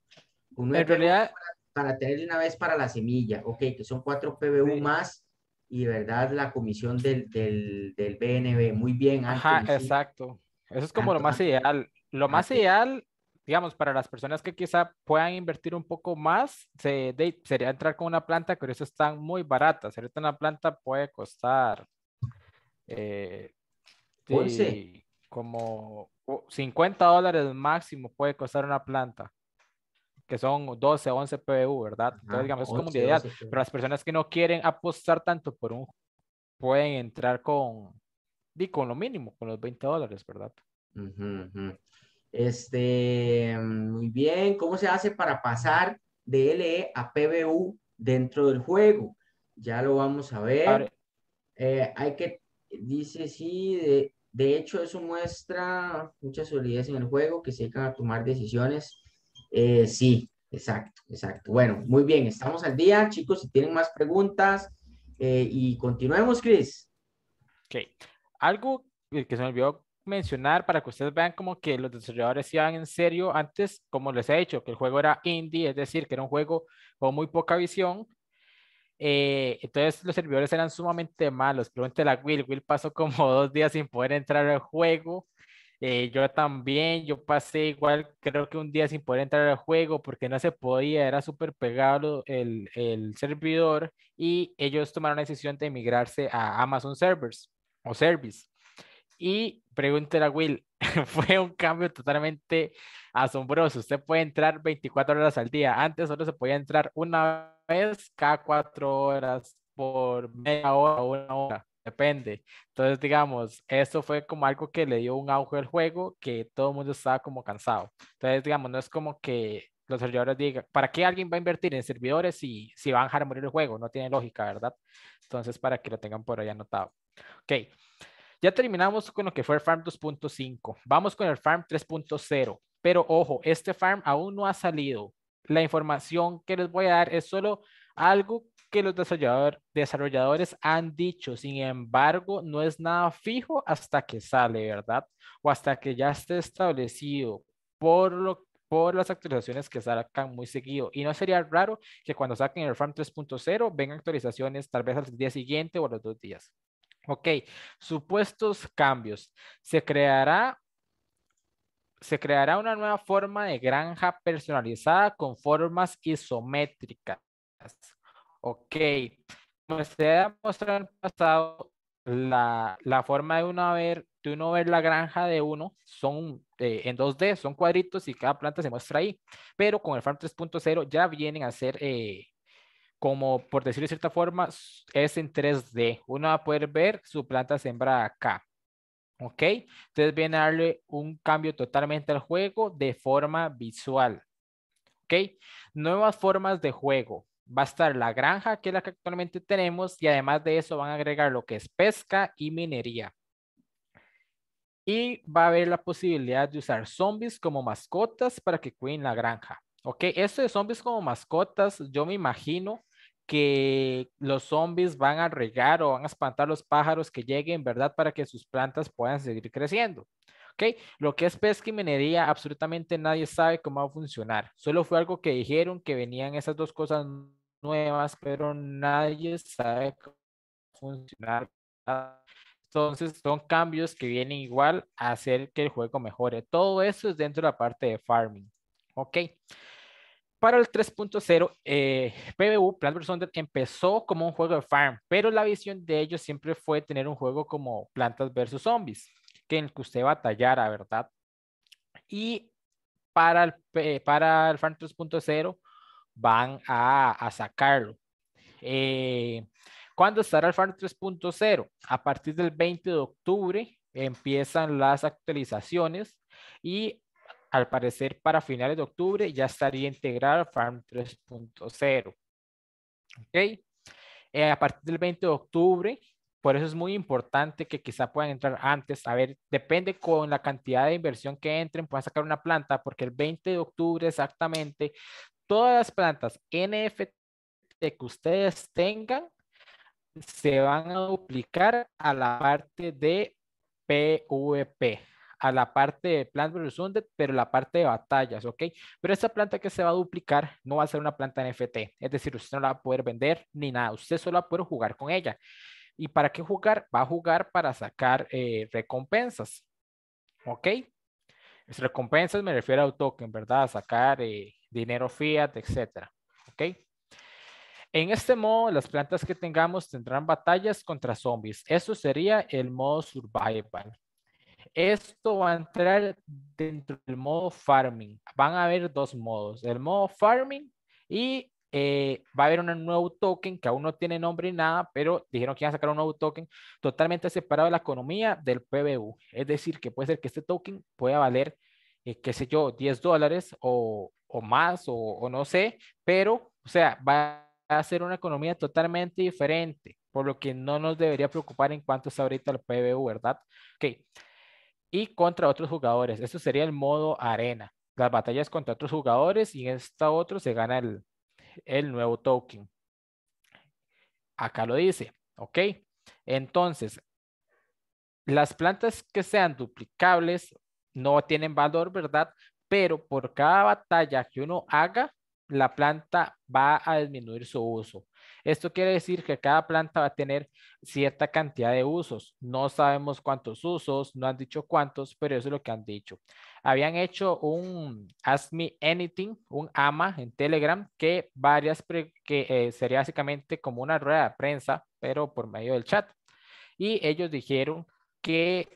Con en realidad, para tener una vez para la semilla, ok, que son cuatro PBU más y verdad la comisión del, BNB, muy bien. Ajá, exacto. Eso es como lo más ideal. Lo más ideal, digamos, para las personas que quizá puedan invertir un poco más, sería entrar con una planta pero eso están muy baratas. Ahorita una planta puede costar eh, como 50 dólares máximo puede costar una planta que son 12, 11 PBU, ¿verdad? Entonces, ah, digamos, es como una pero las personas que no quieren apostar tanto por un pueden entrar con, con lo mínimo, con los 20 dólares, ¿verdad? Este, muy bien, ¿cómo se hace para pasar de LE a PBU dentro del juego? Ya lo vamos a ver. Eh, hay que, dice, sí, de, hecho eso muestra mucha solidez en el juego, que se llegan a tomar decisiones eh, sí, exacto, exacto. Bueno, muy bien, estamos al día, chicos, si tienen más preguntas, eh, y continuemos, Chris. Ok, algo eh, que se me olvidó mencionar para que ustedes vean como que los desarrolladores iban en serio antes, como les he dicho, que el juego era indie, es decir, que era un juego con muy poca visión. entonces los servidores eran sumamente malos. Pregúntela la Will. Will pasó como [LAUGHS] dos días sin poder entrar al juego. Eh, yo también, yo pasé igual, creo que un día sin poder entrar al juego porque no se podía, era súper pegado el, el, servidor y ellos tomaron la decisión de emigrarse a Amazon Servers o Service. Y pregunté a Will, [LAUGHS] fue un cambio totalmente asombroso. Usted puede entrar 24 horas al día. Antes solo se podía entrar una vez cada cuatro horas por media hora o una hora depende. Entonces, digamos, esto fue como algo que le dio un auge al juego que todo el mundo estaba como cansado. Entonces, digamos, no es como que los servidores digan, ¿para qué alguien va a invertir en servidores si, si van a dejar morir el juego? No tiene lógica, ¿verdad? Entonces, para que lo tengan por ahí anotado. Ok, ya terminamos con lo que fue el farm 2.5. Vamos con el farm 3.0. Pero ojo, este farm aún no ha salido. La información que les voy a dar es solo algo que los desarrolladores han dicho. Sin embargo, no es nada fijo hasta que sale, ¿verdad? O hasta que ya esté establecido por, lo, por las actualizaciones que sacan muy seguido. Y no sería raro que cuando saquen el FARM 3.0 vengan actualizaciones tal vez al día siguiente o a los dos días. Ok, supuestos cambios. Se creará se creará una nueva forma de granja personalizada con formas isométricas Ok, como pues usted ha mostrado en el pasado, la, forma de uno ver, de uno ver la granja de uno son eh, en 2D, son cuadritos y cada planta se muestra ahí. Pero con el Farm 3.0 ya vienen a ser eh, como por decirlo de cierta forma, es en 3D. Uno va a poder ver su planta sembrada acá. ¿Ok? Entonces viene a darle un cambio totalmente al juego de forma visual. ¿Ok? Nuevas formas de juego va a estar la granja, que es la que actualmente tenemos, y además de eso van a agregar lo que es pesca y minería. Y va a haber la posibilidad de usar zombies como mascotas para que cuiden la granja. Ok, esto de zombies como mascotas, yo me imagino que los zombies van a regar o van a espantar los pájaros que lleguen, ¿verdad? Para que sus plantas puedan seguir creciendo. ¿Ok? Lo que es pesca y minería, absolutamente nadie sabe cómo va a funcionar. Solo fue algo que dijeron que venían esas dos cosas nuevas, pero nadie sabe cómo funcionar. Entonces son cambios que vienen igual a hacer que el juego mejore. Todo eso es dentro de la parte de farming. Ok. Para el 3.0, eh, PBU, Plant vs. Zombies, empezó como un juego de farm, pero la visión de ellos siempre fue tener un juego como Plantas vs. Zombies, que en el que usted batallara, ¿verdad? Y para el, para el Farm 3.0, van a, sacarlo. Eh, ¿Cuándo estará el Farm 3.0? A partir del 20 de octubre empiezan las actualizaciones y al parecer para finales de octubre ya estaría integrado Farm 3.0. ¿Ok? Eh, a partir del 20 de octubre, por eso es muy importante que quizá puedan entrar antes. A ver, depende con la cantidad de inversión que entren, puedan sacar una planta, porque el 20 de octubre exactamente todas las plantas NFT que ustedes tengan se van a duplicar a la parte de PVP, a la parte de Plant vs. Undead, pero la parte de batallas, ¿ok? Pero esta planta que se va a duplicar no va a ser una planta NFT, es decir, usted no la va a poder vender ni nada, usted solo va a poder jugar con ella. ¿Y para qué jugar? Va a jugar para sacar eh, recompensas, ¿ok? recompensas me refiero a token, ¿verdad? sacar eh, dinero fiat, etcétera. ¿Ok? En este modo, las plantas que tengamos tendrán batallas contra zombies. Eso sería el modo survival. Esto va a entrar dentro del modo farming. Van a haber dos modos, el modo farming y eh, va a haber un nuevo token que aún no tiene nombre ni nada, pero dijeron que iban a sacar un nuevo token totalmente separado de la economía del PBU. Es decir, que puede ser que este token pueda valer, eh, qué sé yo, 10 dólares o, más o, no sé, pero, o sea, va a ser una economía totalmente diferente, por lo que no nos debería preocupar en cuanto está ahorita el PBU, ¿verdad? Ok. Y contra otros jugadores. eso sería el modo arena. Las batallas contra otros jugadores y en esta otro se gana el, el nuevo token. Acá lo dice, ¿ok? Entonces, las plantas que sean duplicables no tienen valor, ¿verdad? Pero por cada batalla que uno haga, la planta va a disminuir su uso. Esto quiere decir que cada planta va a tener cierta cantidad de usos. No sabemos cuántos usos, no han dicho cuántos, pero eso es lo que han dicho. Habían hecho un Ask Me Anything, un AMA en Telegram, que varias, que eh, sería básicamente como una rueda de prensa, pero por medio del chat. Y ellos dijeron que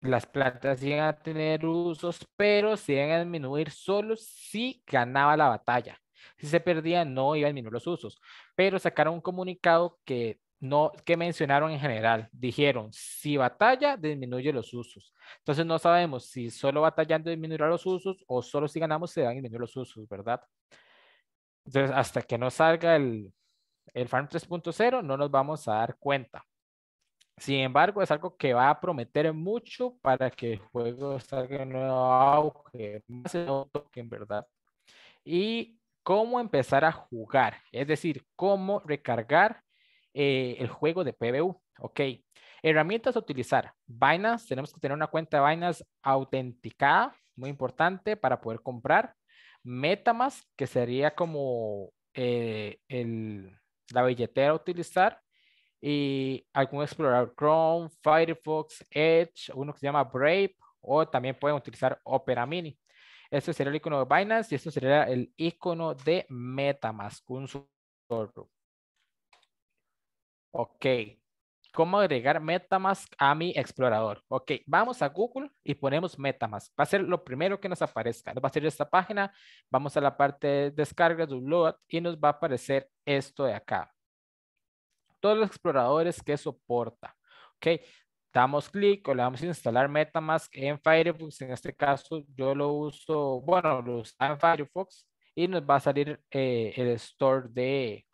las plantas iban a tener usos, pero se iban a disminuir solo si ganaba la batalla. Si se perdía, no iban a disminuir los usos pero sacaron un comunicado que no que mencionaron en general. Dijeron, si batalla, disminuye los usos. Entonces no sabemos si solo batallando disminuirá los usos o solo si ganamos se van a disminuir los usos, ¿verdad? Entonces, hasta que no salga el, el Farm 3.0, no nos vamos a dar cuenta. Sin embargo, es algo que va a prometer mucho para que el juego salga en nuevo auge, más en en ¿verdad? Y cómo empezar a jugar, es decir, cómo recargar eh, el juego de PBU. Ok, herramientas a utilizar. Binance, tenemos que tener una cuenta de Binance autenticada, muy importante para poder comprar. Metamask, que sería como eh, la billetera a utilizar. Y algún explorador, Chrome, Firefox, Edge, uno que se llama Brave, o también pueden utilizar Opera Mini. Este sería el icono de Binance y esto sería el icono de MetaMask, un Ok. ¿Cómo agregar MetaMask a mi explorador? Ok, vamos a Google y ponemos MetaMask. Va a ser lo primero que nos aparezca. Nos va a ser esta página. Vamos a la parte de descarga, download y nos va a aparecer esto de acá. Todos los exploradores que soporta. Ok, damos clic o le damos a instalar MetaMask en Firefox. En este caso, yo lo uso, bueno, lo uso en Firefox y nos va a salir eh, el store de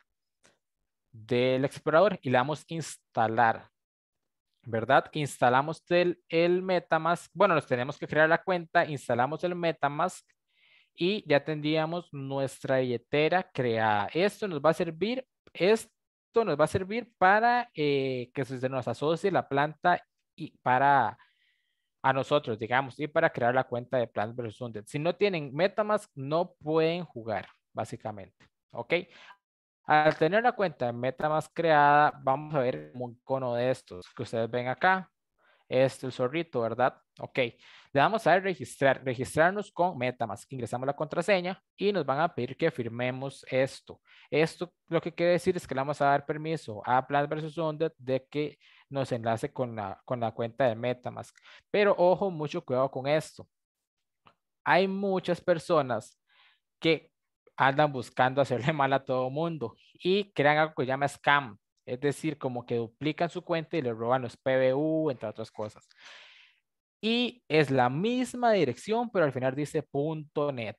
del explorador y le damos instalar. ¿Verdad? Instalamos el, el MetaMask. Bueno, nos tenemos que crear la cuenta, instalamos el MetaMask y ya tendríamos nuestra billetera creada. Esto nos va a servir, es nos va a servir para eh, que se nos asocie la planta y para a nosotros, digamos, y para crear la cuenta de plant versus Si no tienen Metamask, no pueden jugar, básicamente. ¿Ok? Al tener la cuenta de Metamask creada, vamos a ver un cono de estos que ustedes ven acá es este, el zorrito, ¿verdad? Ok, le vamos a registrar, registrarnos con Metamask, ingresamos la contraseña y nos van a pedir que firmemos esto. Esto lo que quiere decir es que le vamos a dar permiso a Plan versus de que nos enlace con la, con la cuenta de Metamask. Pero ojo, mucho cuidado con esto. Hay muchas personas que andan buscando hacerle [LAUGHS] mal a todo mundo y crean algo que llama scam. Es decir, como que duplican su cuenta y le roban los PBU, entre otras cosas. Y es la misma dirección, pero al final dice .net.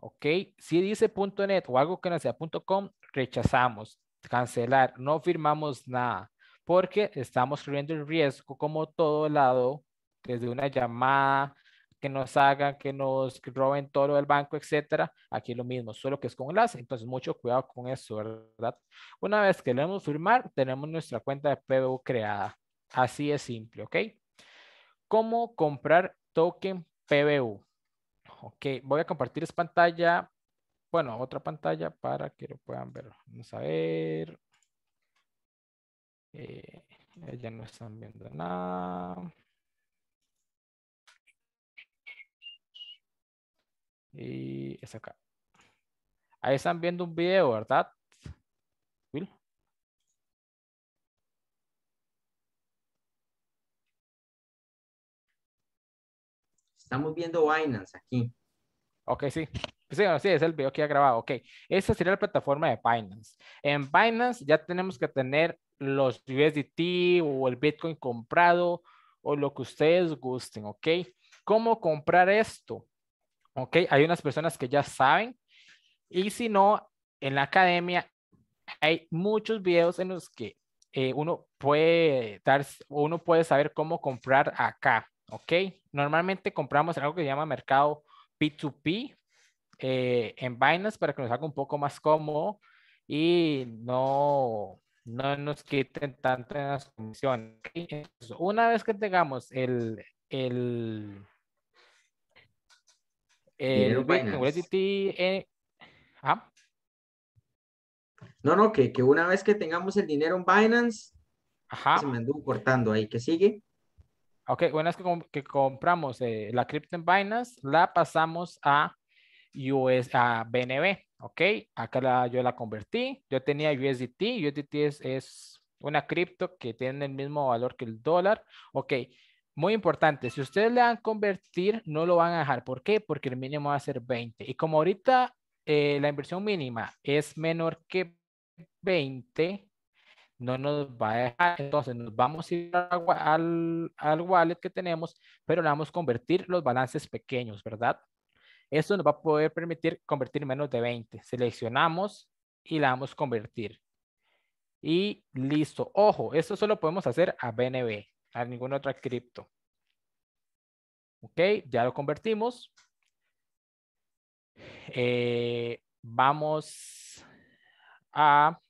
¿Ok? Si dice .net o algo que no sea .com, rechazamos, cancelar, no firmamos nada, porque estamos corriendo el riesgo como todo lado, desde una llamada, que nos hagan, que nos roben todo el banco, etcétera. Aquí lo mismo, solo que es con enlace. Entonces, mucho cuidado con eso, ¿verdad? Una vez que le firmar, tenemos nuestra cuenta de PBU creada. Así es simple, ¿ok? ¿Cómo comprar token PBU? Ok, voy a compartir pantalla, bueno, otra pantalla para que lo puedan ver. Vamos a ver. Eh, ya no están viendo nada. Y es acá. Ahí están viendo un video, ¿verdad? Will. Estamos viendo Binance aquí. Ok, sí. Sí, es el video que ha grabado. Ok, esa sería la plataforma de Binance. En Binance ya tenemos que tener los USDT o el Bitcoin comprado o lo que ustedes gusten, ¿ok? ¿Cómo comprar esto? Ok, hay unas personas que ya saben. Y si no, en la academia hay muchos videos en los que eh, uno puede dar, uno puede saber cómo comprar acá. Ok, normalmente compramos algo que se llama mercado P2P eh, en Binance para que nos haga un poco más cómodo y no, no nos quiten tantas comisiones. una vez que tengamos el, el eh, no, no, que, que, una vez que tengamos el dinero en Binance, se me anduvo cortando ahí, que sigue? Ok, una vez que, compramos eh, la cripto en Binance, la pasamos a, US, BNB, ¿ok? Acá la, yo la convertí, yo tenía USDT, USDT es, es una cripto que tiene el mismo valor que el dólar, ok, muy importante, si ustedes le dan convertir, no lo van a dejar. ¿Por qué? Porque el mínimo va a ser 20. Y como ahorita eh, la inversión mínima es menor que 20, no nos va a dejar. Entonces nos vamos a ir al, al wallet que tenemos, pero le vamos a convertir los balances pequeños, ¿verdad? Esto nos va a poder permitir convertir menos de 20. Seleccionamos y le damos convertir. Y listo. Ojo, esto solo podemos hacer a BNB a ninguna otra cripto. Ok, ya lo convertimos. Eh, vamos a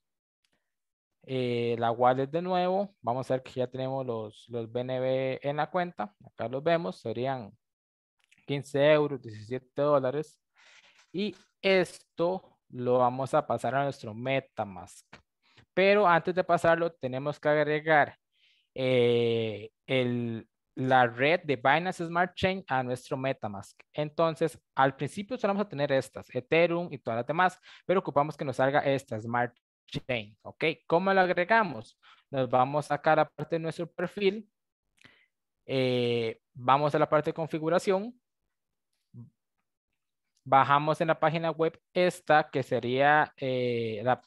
eh, la wallet de nuevo. Vamos a ver que ya tenemos los, los BNB en la cuenta. Acá los vemos, serían 15 euros, 17 dólares. Y esto lo vamos a pasar a nuestro MetaMask. Pero antes de pasarlo, tenemos que agregar eh, la red de Binance Smart Chain a nuestro Metamask. Entonces, al principio solo vamos a tener estas, Ethereum y todas las demás, pero ocupamos que nos salga esta Smart Chain, ¿ok? ¿Cómo la agregamos? Nos vamos a la parte de nuestro perfil, eh, vamos a la parte de configuración, bajamos en la página web esta, que sería eh, la,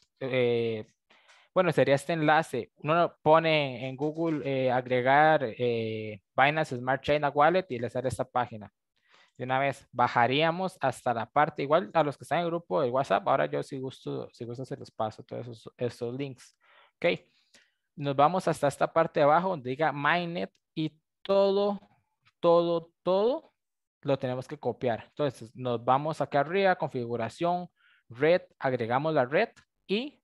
bueno, sería este enlace. Uno pone en Google eh, agregar Binance eh, Smart Chain a Wallet y le sale esta página. De una vez, bajaríamos hasta la parte, igual a los que están en el grupo de WhatsApp, ahora yo si gusto, si gusto se los paso todos esos, links. Ok, nos vamos hasta esta parte de abajo donde diga MyNet y todo, todo, todo lo tenemos que copiar. Entonces nos vamos acá arriba, configuración, red, agregamos la red y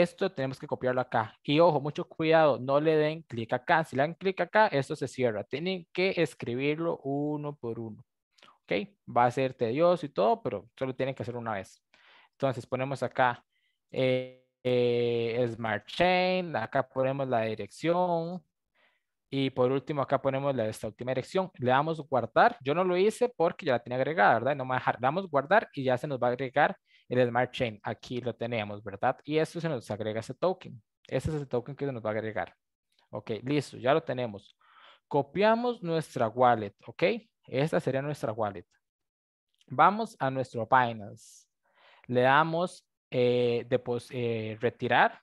esto tenemos que copiarlo acá. Y ojo, mucho cuidado, no le den clic acá. Si le dan clic acá, esto se cierra. Tienen que escribirlo uno por uno. ¿Ok? Va a ser tedioso y todo, pero solo tienen que hacer una vez. Entonces ponemos acá eh, Smart Chain, acá ponemos la dirección, y por último, acá ponemos la, esta última dirección. Le damos guardar. Yo no lo hice porque ya la tenía agregada, ¿verdad? No me va a Le damos guardar y ya se nos va a agregar el Smart Chain. Aquí lo tenemos, ¿verdad? Y esto se nos agrega ese token. Este es el token que se nos va a agregar. Ok, listo, ya lo tenemos. Copiamos nuestra wallet, ¿ok? Esta sería nuestra wallet. Vamos a nuestro Binance. Le damos eh, eh, retirar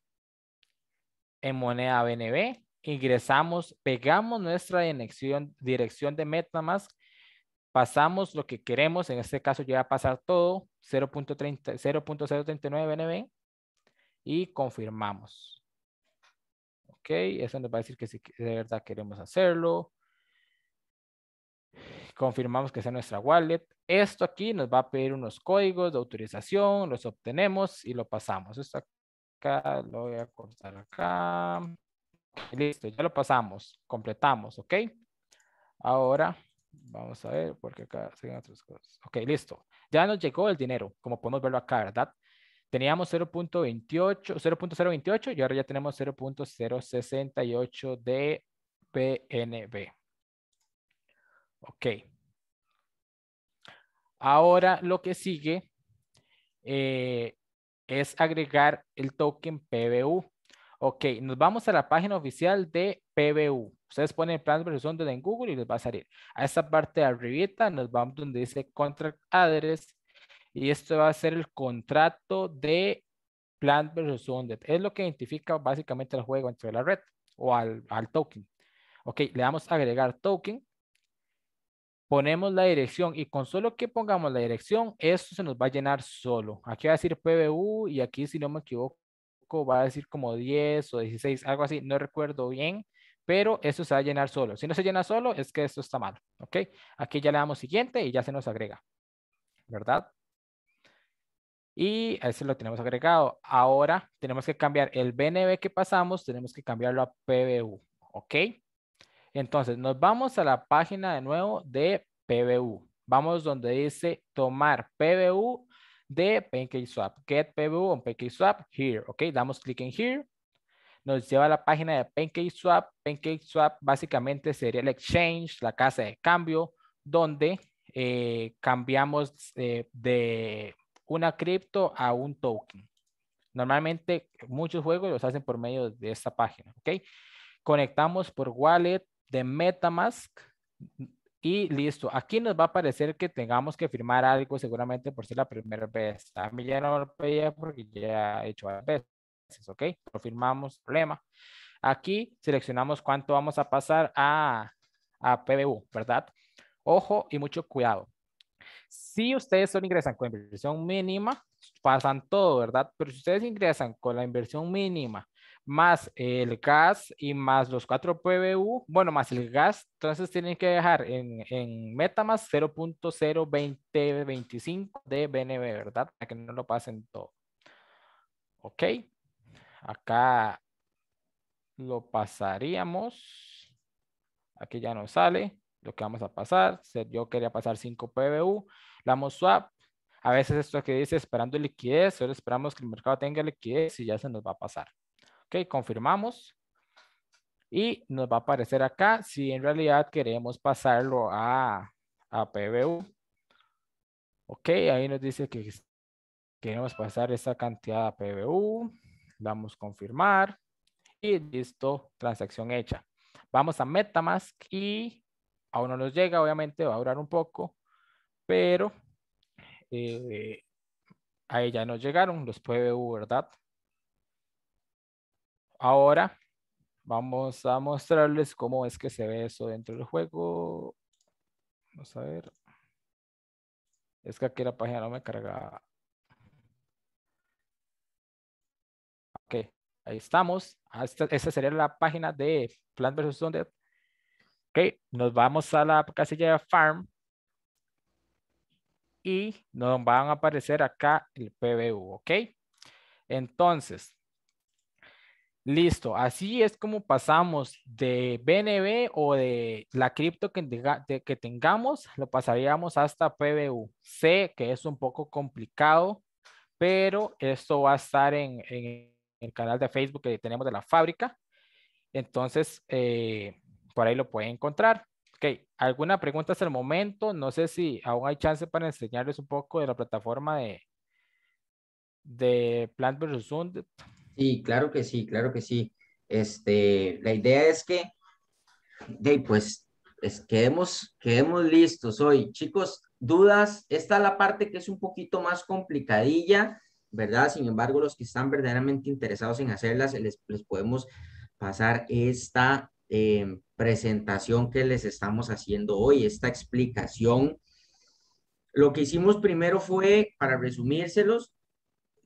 en moneda BNB. Ingresamos, pegamos nuestra dirección de MetaMask pasamos lo que queremos, en este caso yo voy a pasar todo, 0.039 BNB y confirmamos. Ok, eso nos va a decir que si de verdad queremos hacerlo. Confirmamos que sea nuestra wallet. Esto aquí nos va a pedir unos códigos de autorización, los obtenemos y lo pasamos. Esto acá lo voy a cortar acá. Listo, ya lo pasamos, completamos, ¿ok? Ahora Vamos a ver, porque acá siguen otras cosas. Ok, listo. Ya nos llegó el dinero, como podemos verlo acá, ¿verdad? Teníamos 0.28, 0.028 y ahora ya tenemos 0.068 de PNB. Ok. Ahora lo que sigue eh, es agregar el token PBU. Ok, nos vamos a la página oficial de PBU. Ustedes ponen Plant versus Undead en Google y les va a salir. A esta parte de arribita nos vamos donde dice Contract Address y esto va a ser el contrato de Plant versus Es lo que identifica básicamente el juego entre la red o al, token. Ok, le damos a agregar token ponemos la dirección y con solo que pongamos la dirección, esto se nos va a llenar solo. Aquí va a decir PBU y aquí, si no me equivoco, va a decir como 10 o 16, algo así, no recuerdo bien pero eso se va a llenar solo. Si no se llena solo, es que esto está mal, ¿ok? Aquí ya le damos siguiente y ya se nos agrega, ¿verdad? Y eso lo tenemos agregado. Ahora tenemos que cambiar el BNB que pasamos, tenemos que cambiarlo a PBU, ¿ok? Entonces nos vamos a la página de nuevo de PBU. Vamos donde dice tomar PBU de PancakeSwap. Get PBU on PancakeSwap here, ¿ok? Damos clic en here nos lleva a la página de PancakeSwap. PancakeSwap básicamente sería el exchange, la casa de cambio, donde eh, cambiamos eh, de, una cripto a un token. Normalmente muchos juegos los hacen por medio de esta página, Conectamos por wallet de Metamask y listo. Aquí nos va a parecer que tengamos que firmar algo seguramente por ser la primera vez. A mí ya no lo pedía porque ya he hecho varias veces. ¿ok? Lo firmamos, problema. Aquí seleccionamos cuánto vamos a pasar a, a PBU, ¿verdad? Ojo y mucho cuidado. Si ustedes solo ingresan con inversión mínima, pasan todo, ¿verdad? Pero si ustedes ingresan con la inversión mínima más el gas y más los 4 PBU, bueno, más el gas, entonces tienen que dejar en, en meta más 0.02025 de BNB, ¿verdad? Para que no lo pasen todo. ¿Ok? acá lo pasaríamos. Aquí ya nos sale lo que vamos a pasar. Yo quería pasar 5 PBU. La damos swap. A veces esto que dice esperando liquidez, solo esperamos que el mercado tenga liquidez y ya se nos va a pasar. Ok, confirmamos. Y nos va a aparecer acá si en realidad queremos pasarlo a, a PBU. Ok, ahí nos dice que queremos pasar esa cantidad a PBU damos confirmar y listo, transacción hecha. Vamos a MetaMask y aún no nos llega, obviamente va a durar un poco, pero eh, ahí ya nos llegaron los PBU, ¿verdad? Ahora vamos a mostrarles cómo es que se ve eso dentro del juego. Vamos a ver. Es que aquí la página no me carga Ok, ahí estamos. Ah, esta, sería la página de Plan versus Undead. Ok, nos vamos a la casilla de Farm. Y nos van a aparecer acá el PBU, ¿ok? Entonces, listo. Así es como pasamos de BNB o de la cripto que, tengamos, lo pasaríamos hasta PBU. Sé que es un poco complicado, pero esto va a estar en el canal de Facebook que tenemos de la fábrica. Entonces, eh, por ahí lo pueden encontrar. Ok, ¿alguna pregunta hasta el momento? No sé si aún hay chance para enseñarles un poco de la plataforma de, de Plant vs. Undead. Sí, claro que sí, claro que sí. Este, la idea es que, de, pues, es, quedemos, quedemos listos hoy. Chicos, dudas, esta es la parte que es un poquito más complicadilla ¿verdad? Sin embargo, los que están verdaderamente interesados en hacerlas, les, podemos pasar esta eh, presentación que les estamos haciendo hoy, esta explicación. Lo que hicimos primero fue, para resumírselos,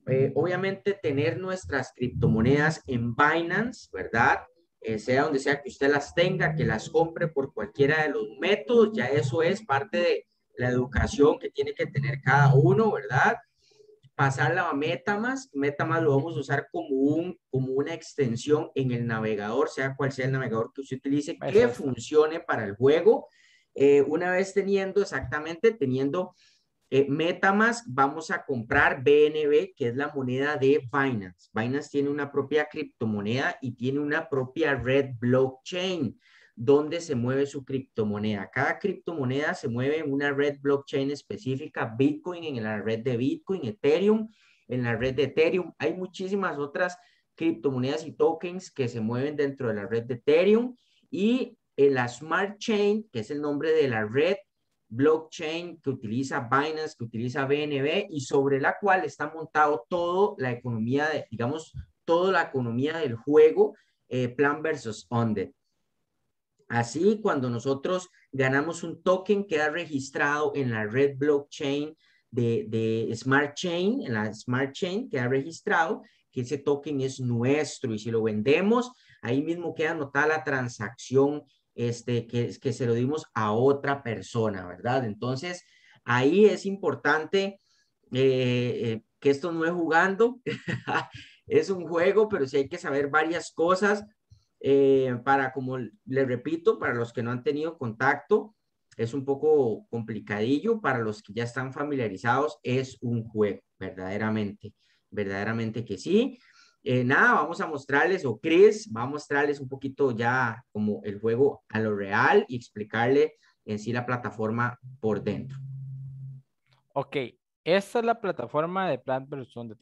eh, obviamente tener nuestras criptomonedas en Binance, ¿verdad? Eh, sea donde sea que usted las tenga, que las compre por cualquiera de los métodos, ya eso es parte de la educación que tiene que tener cada uno, ¿verdad? pasarla a MetaMask. MetaMask lo vamos a usar como, un, como una extensión en el navegador, sea cual sea el navegador que usted utilice, que funcione para el juego. Eh, una vez teniendo exactamente, teniendo eh, MetaMask, vamos a comprar BNB, que es la moneda de Binance. Binance tiene una propia criptomoneda y tiene una propia red blockchain dónde se mueve su criptomoneda. Cada criptomoneda se mueve en una red blockchain específica, Bitcoin en la red de Bitcoin, Ethereum en la red de Ethereum. Hay muchísimas otras criptomonedas y tokens que se mueven dentro de la red de Ethereum y en la Smart Chain, que es el nombre de la red blockchain que utiliza Binance, que utiliza BNB y sobre la cual está montado toda la economía, de, digamos, toda la economía del juego eh, Plan versus Undead. Así, cuando nosotros ganamos un token, queda registrado en la red blockchain de, Smart Chain, en la Smart Chain queda registrado que ese token es nuestro y si lo vendemos, ahí mismo queda anotada la transacción este, que, que se lo dimos a otra persona, ¿verdad? Entonces, ahí es importante eh, eh, que esto no es jugando, [LAUGHS] es un juego, pero sí hay que saber varias cosas eh, para, como les repito, para los que no han tenido contacto, es un poco complicadillo, para los que ya están familiarizados, es un juego, verdaderamente, verdaderamente que sí. Eh, nada, vamos a mostrarles, o Chris va a mostrarles un poquito ya como el juego a lo real y explicarle en sí la plataforma por dentro. Ok, esta es la plataforma de Plant de...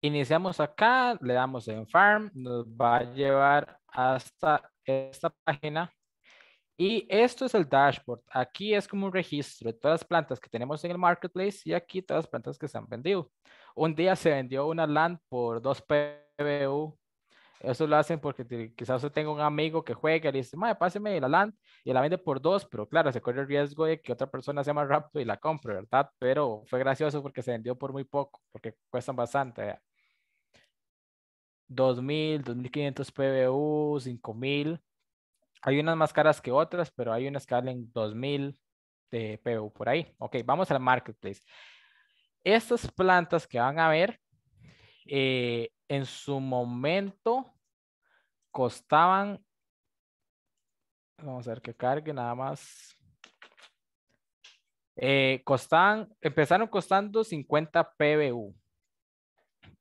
Iniciamos acá, le damos en Farm, nos va a llevar hasta esta página. Y esto es el dashboard. Aquí es como un registro de todas las plantas que tenemos en el marketplace y aquí todas las plantas que se han vendido. Un día se vendió una land por 2 PBU. Eso lo hacen porque quizás usted tenga un amigo que juega y le dice, madre, páseme la land y la vende por dos, pero claro, se corre el riesgo de que otra persona sea más rápido y la compre, ¿verdad? Pero fue gracioso porque se vendió por muy poco, porque cuestan bastante. 2.000, 2.500 PBU, 5.000. Hay unas más caras que otras, pero hay unas que valen 2.000 de PBU por ahí. Ok, vamos al marketplace. Estas plantas que van a ver, eh, en su momento costaban, vamos a ver que cargue nada más. Eh, costaban, empezaron costando 50 PBU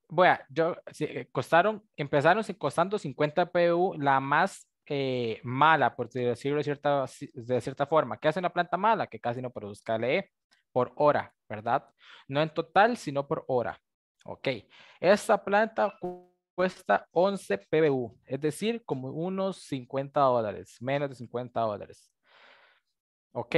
bueno, yo, eh, costaron, empezaron costando 50 PU, la más eh, mala, por decirlo de cierta, de cierta forma. ¿Qué hace una planta mala? Que casi no produzca LE por hora, ¿verdad? No en total, sino por hora. Ok, esta planta cuesta 11 PBU, es decir, como unos 50 dólares, menos de 50 dólares. Ok,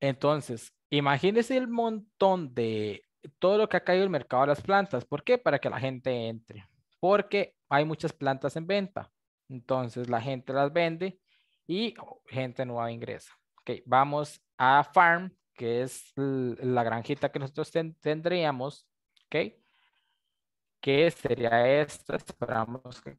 entonces, imagínense el montón de todo lo que ha caído el mercado de las plantas. ¿Por qué? Para que la gente entre. Porque hay muchas plantas en venta. Entonces la gente las vende y gente nueva ingresa. Ok, vamos a Farm, que es la granjita que nosotros tendríamos. Ok, que sería esta. Esperamos que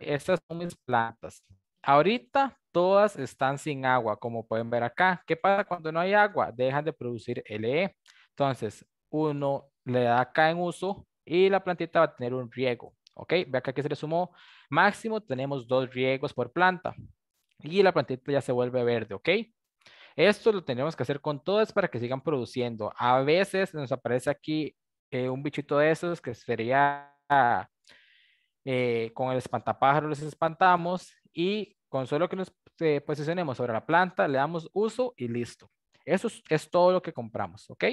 Estas son mis plantas. Ahorita todas están sin agua, como pueden ver acá. ¿Qué pasa cuando no hay agua? Dejan de producir LE. Entonces, uno le da acá en uso y la plantita va a tener un riego. ¿Ok? Ve acá que se le sumó. Máximo tenemos dos riegos por planta. Y la plantita ya se vuelve verde, ¿ok? Esto lo tenemos que hacer con todas para que sigan produciendo. A veces nos aparece aquí eh, un bichito de esos que sería eh, con el espantapájaro los espantamos y con solo que nos eh, posicionemos sobre la planta, le damos uso y listo. Eso es, es todo lo que compramos, ¿ok?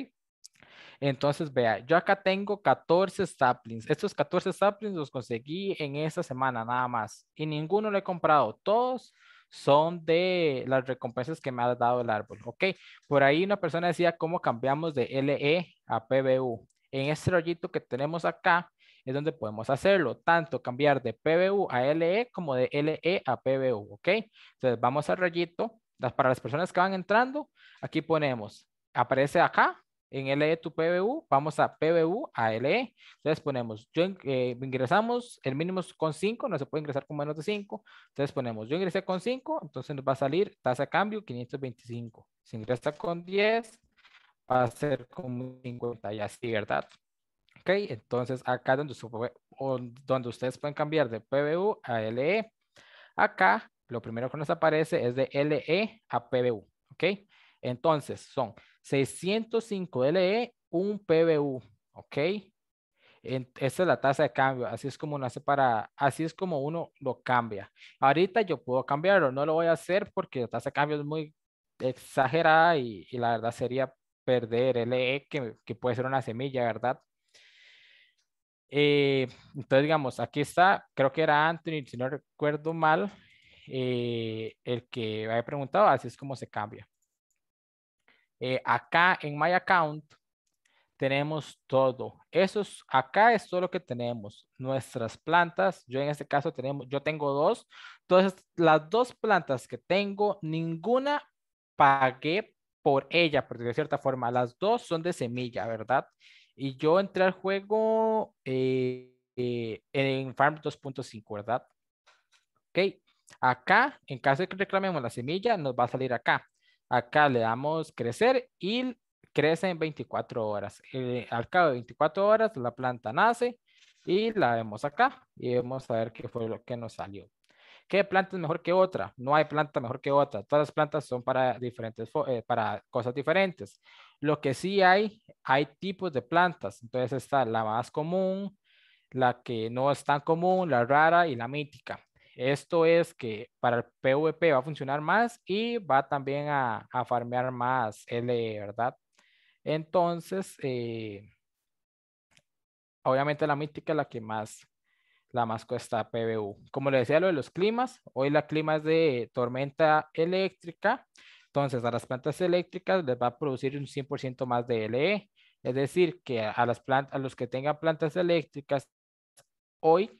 Entonces, vea, yo acá tengo 14 saplings. Estos 14 saplings los conseguí en esta semana nada más. Y ninguno lo he comprado. Todos son de las recompensas que me ha dado el árbol. Ok, por ahí una persona decía cómo cambiamos de LE a PBU. En este rollito que tenemos acá es donde podemos hacerlo, tanto cambiar de PBU a LE como de LE a PBU, ¿ok? Entonces vamos al rollito, para las personas que van entrando, aquí ponemos, aparece acá en LE tu PBU, vamos a PBU a LE. Entonces ponemos, yo eh, ingresamos el mínimo con 5, no se puede ingresar con menos de 5. Entonces ponemos, yo ingresé con 5, entonces nos va a salir tasa de cambio 525. Si ingresa con 10, va a ser con 50 y así, ¿verdad? Ok, entonces acá donde, donde ustedes pueden cambiar de PBU a LE, acá lo primero que nos aparece es de LE a PBU, ¿ok? Entonces son 605 LE, un PBU, ¿ok? Esta es la tasa de cambio, así es como uno hace para, así es como uno lo cambia. Ahorita yo puedo cambiarlo, no lo voy a hacer porque la tasa de cambio es muy exagerada y, la verdad sería perder LE, que, puede ser una semilla, ¿verdad? Eh, entonces, digamos, aquí está, creo que era Anthony, si no recuerdo mal, eh, el que había preguntado, así es como se cambia. Eh, acá en My Account tenemos todo. Eso acá es todo lo que tenemos. Nuestras plantas, yo en este caso tenemos, yo tengo dos. Entonces, las dos plantas que tengo, ninguna pagué por ella, porque de cierta forma. Las dos son de semilla, ¿verdad? Y yo entré al juego eh, eh en Farm 2.5, ¿verdad? Ok. Acá, en caso de que reclamemos la semilla, nos va a salir acá. Acá le damos crecer y crece en 24 horas. Eh, al cabo de 24 horas la planta nace y la vemos acá y vamos a ver qué fue lo que nos salió. ¿Qué planta es mejor que otra? No hay planta mejor que otra. Todas las plantas son para diferentes, eh, para cosas diferentes. Lo que sí hay, hay tipos de plantas. Entonces está la más común, la que no es tan común, la rara y la mítica. Esto es que para el PvP va a funcionar más y va también a, farmear más LE, ¿verdad? Entonces, eh, obviamente la mítica es la que más, la más cuesta PVU. Como le decía lo de los climas, hoy la clima es de tormenta eléctrica. Entonces, a las plantas eléctricas les va a producir un 100% más de LE. Es decir, que a, las plantas, a los que tengan plantas eléctricas hoy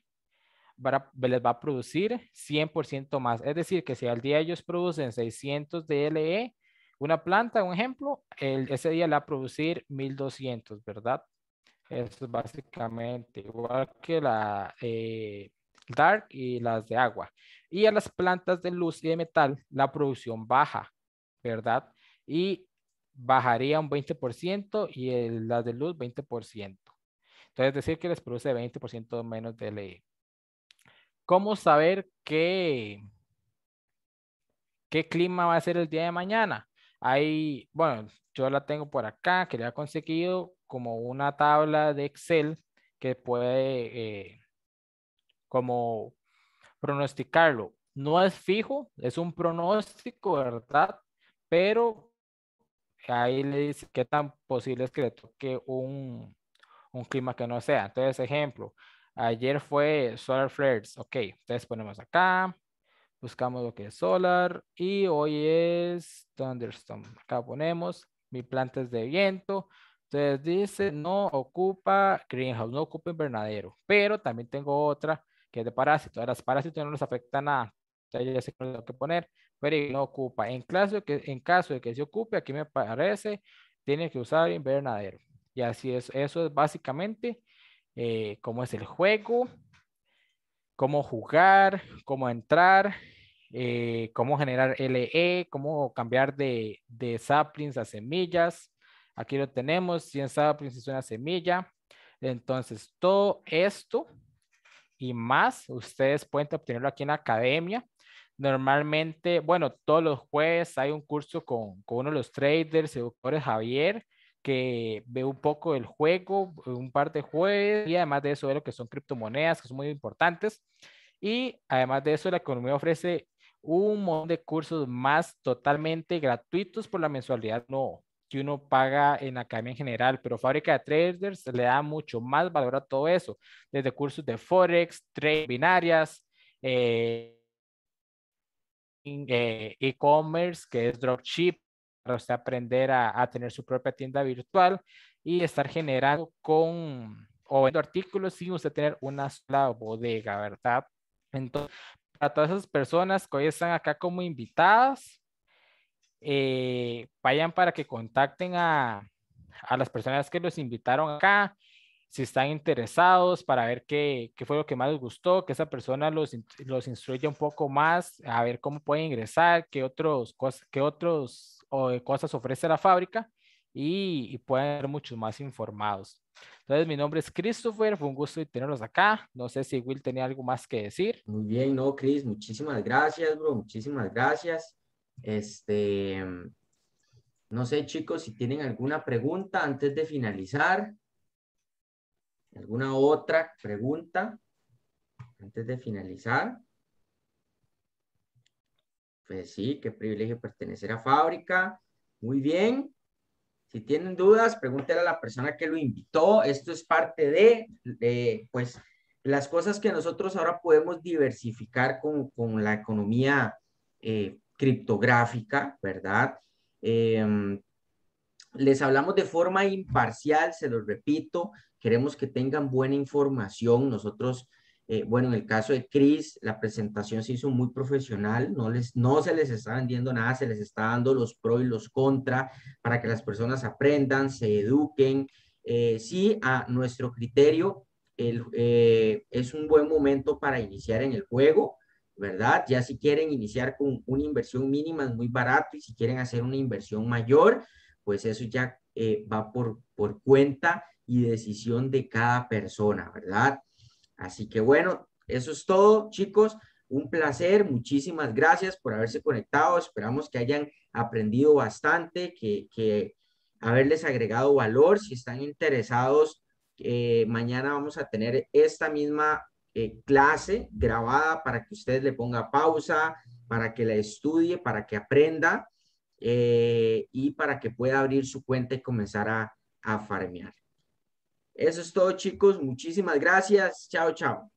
les va a producir 100% más. Es decir, que si al día ellos producen 600 de LE, una planta, un ejemplo, ese día la va a producir 1200, ¿verdad? es básicamente igual que la eh, dark y las de agua. Y a las plantas de luz y de metal, la producción baja, ¿verdad? Y bajaría un 20% y las de luz 20%. Entonces, decir que les produce 20% menos de LE. ¿cómo saber qué, qué clima va a ser el día de mañana? Ahí, bueno, yo la tengo por acá, que le ha conseguido como una tabla de Excel que puede eh, como pronosticarlo. No es fijo, es un pronóstico, ¿verdad? Pero ahí le dice qué tan posible es que le toque un clima que no sea. Entonces, ejemplo, Ayer fue Solar Flares. Ok, entonces ponemos acá. Buscamos lo que es Solar. Y hoy es Thunderstorm. Acá ponemos mi es de viento. Entonces dice, no ocupa greenhouse, no ocupa invernadero. Pero también tengo otra que es de parásitos. Las parásitos no les afectan nada. Entonces ya sé que lo que poner, pero no ocupa. En caso, que, en caso de que se ocupe, aquí me parece, tiene que usar invernadero. Y así es. Eso es básicamente eh, cómo es el juego, cómo jugar, cómo entrar, eh, cómo generar LE, cómo cambiar de, de saplings a semillas. Aquí lo tenemos, 100 saplings es una semilla. Entonces, todo esto y más, ustedes pueden obtenerlo aquí en la academia. Normalmente, bueno, todos los jueves hay un curso con, con uno de los traders, doctor Javier, que ve un poco el juego, eh, un par de jueves, y además de eso ve lo que son criptomonedas, que son muy importantes. Y además de eso, la economía ofrece un montón de cursos más totalmente gratuitos por la mensualidad no, que uno paga en la academia en general, pero Fábrica de Traders le da mucho más valor a todo eso, desde cursos de Forex, trade binarias, eh, eh, e-commerce, que es dropship, para usted aprender a, tener su propia tienda virtual y estar generando con o vendo artículos sin usted tener una sola bodega, ¿verdad? Entonces, para todas esas personas que hoy están acá como invitadas, eh, vayan para que contacten a, a las personas que los invitaron acá, si están interesados para ver qué, qué, fue lo que más les gustó, que esa persona los, los instruya un poco más, a ver cómo pueden ingresar, qué otros, qué otros cosas ofrece la fábrica y, y pueden ser muchos más informados. Entonces, mi nombre es Christopher, fue un gusto tenerlos acá. No sé si Will tenía algo más que decir. Muy bien, no, Chris, muchísimas gracias, bro, muchísimas gracias. Este, no sé, chicos, si tienen alguna pregunta antes de finalizar, alguna otra pregunta antes de finalizar. Pues sí, qué privilegio pertenecer a fábrica. Muy bien. Si tienen dudas, pregúntele a la persona que lo invitó. Esto es parte de, pues, las cosas que nosotros ahora podemos diversificar con, la economía eh, criptográfica, ¿verdad? Em, les hablamos de forma imparcial, se los repito, queremos que tengan buena información. Nosotros eh, bueno, en el caso de Chris, la presentación se hizo muy profesional, no, les, no se les está vendiendo nada, se les está dando los pros y los contra para que las personas aprendan, se eduquen. Eh, sí, a nuestro criterio, eh, es un buen momento para iniciar en el juego, ¿verdad? Ya si quieren iniciar con una inversión mínima es muy barato y si quieren hacer una inversión mayor, pues eso ya va por, por cuenta y decisión de cada persona, ¿verdad? Así que bueno, eso es todo, chicos. Un placer, muchísimas gracias por haberse conectado. Esperamos que hayan aprendido bastante, que, haberles agregado valor. Si están interesados, eh, mañana vamos a tener esta misma eh, clase grabada para que usted le ponga pausa, para que la estudie, para que aprenda eh, y para que pueda abrir su cuenta y comenzar a, a farmear. Eso es todo, chicos. Muchísimas gracias. Chao, chao.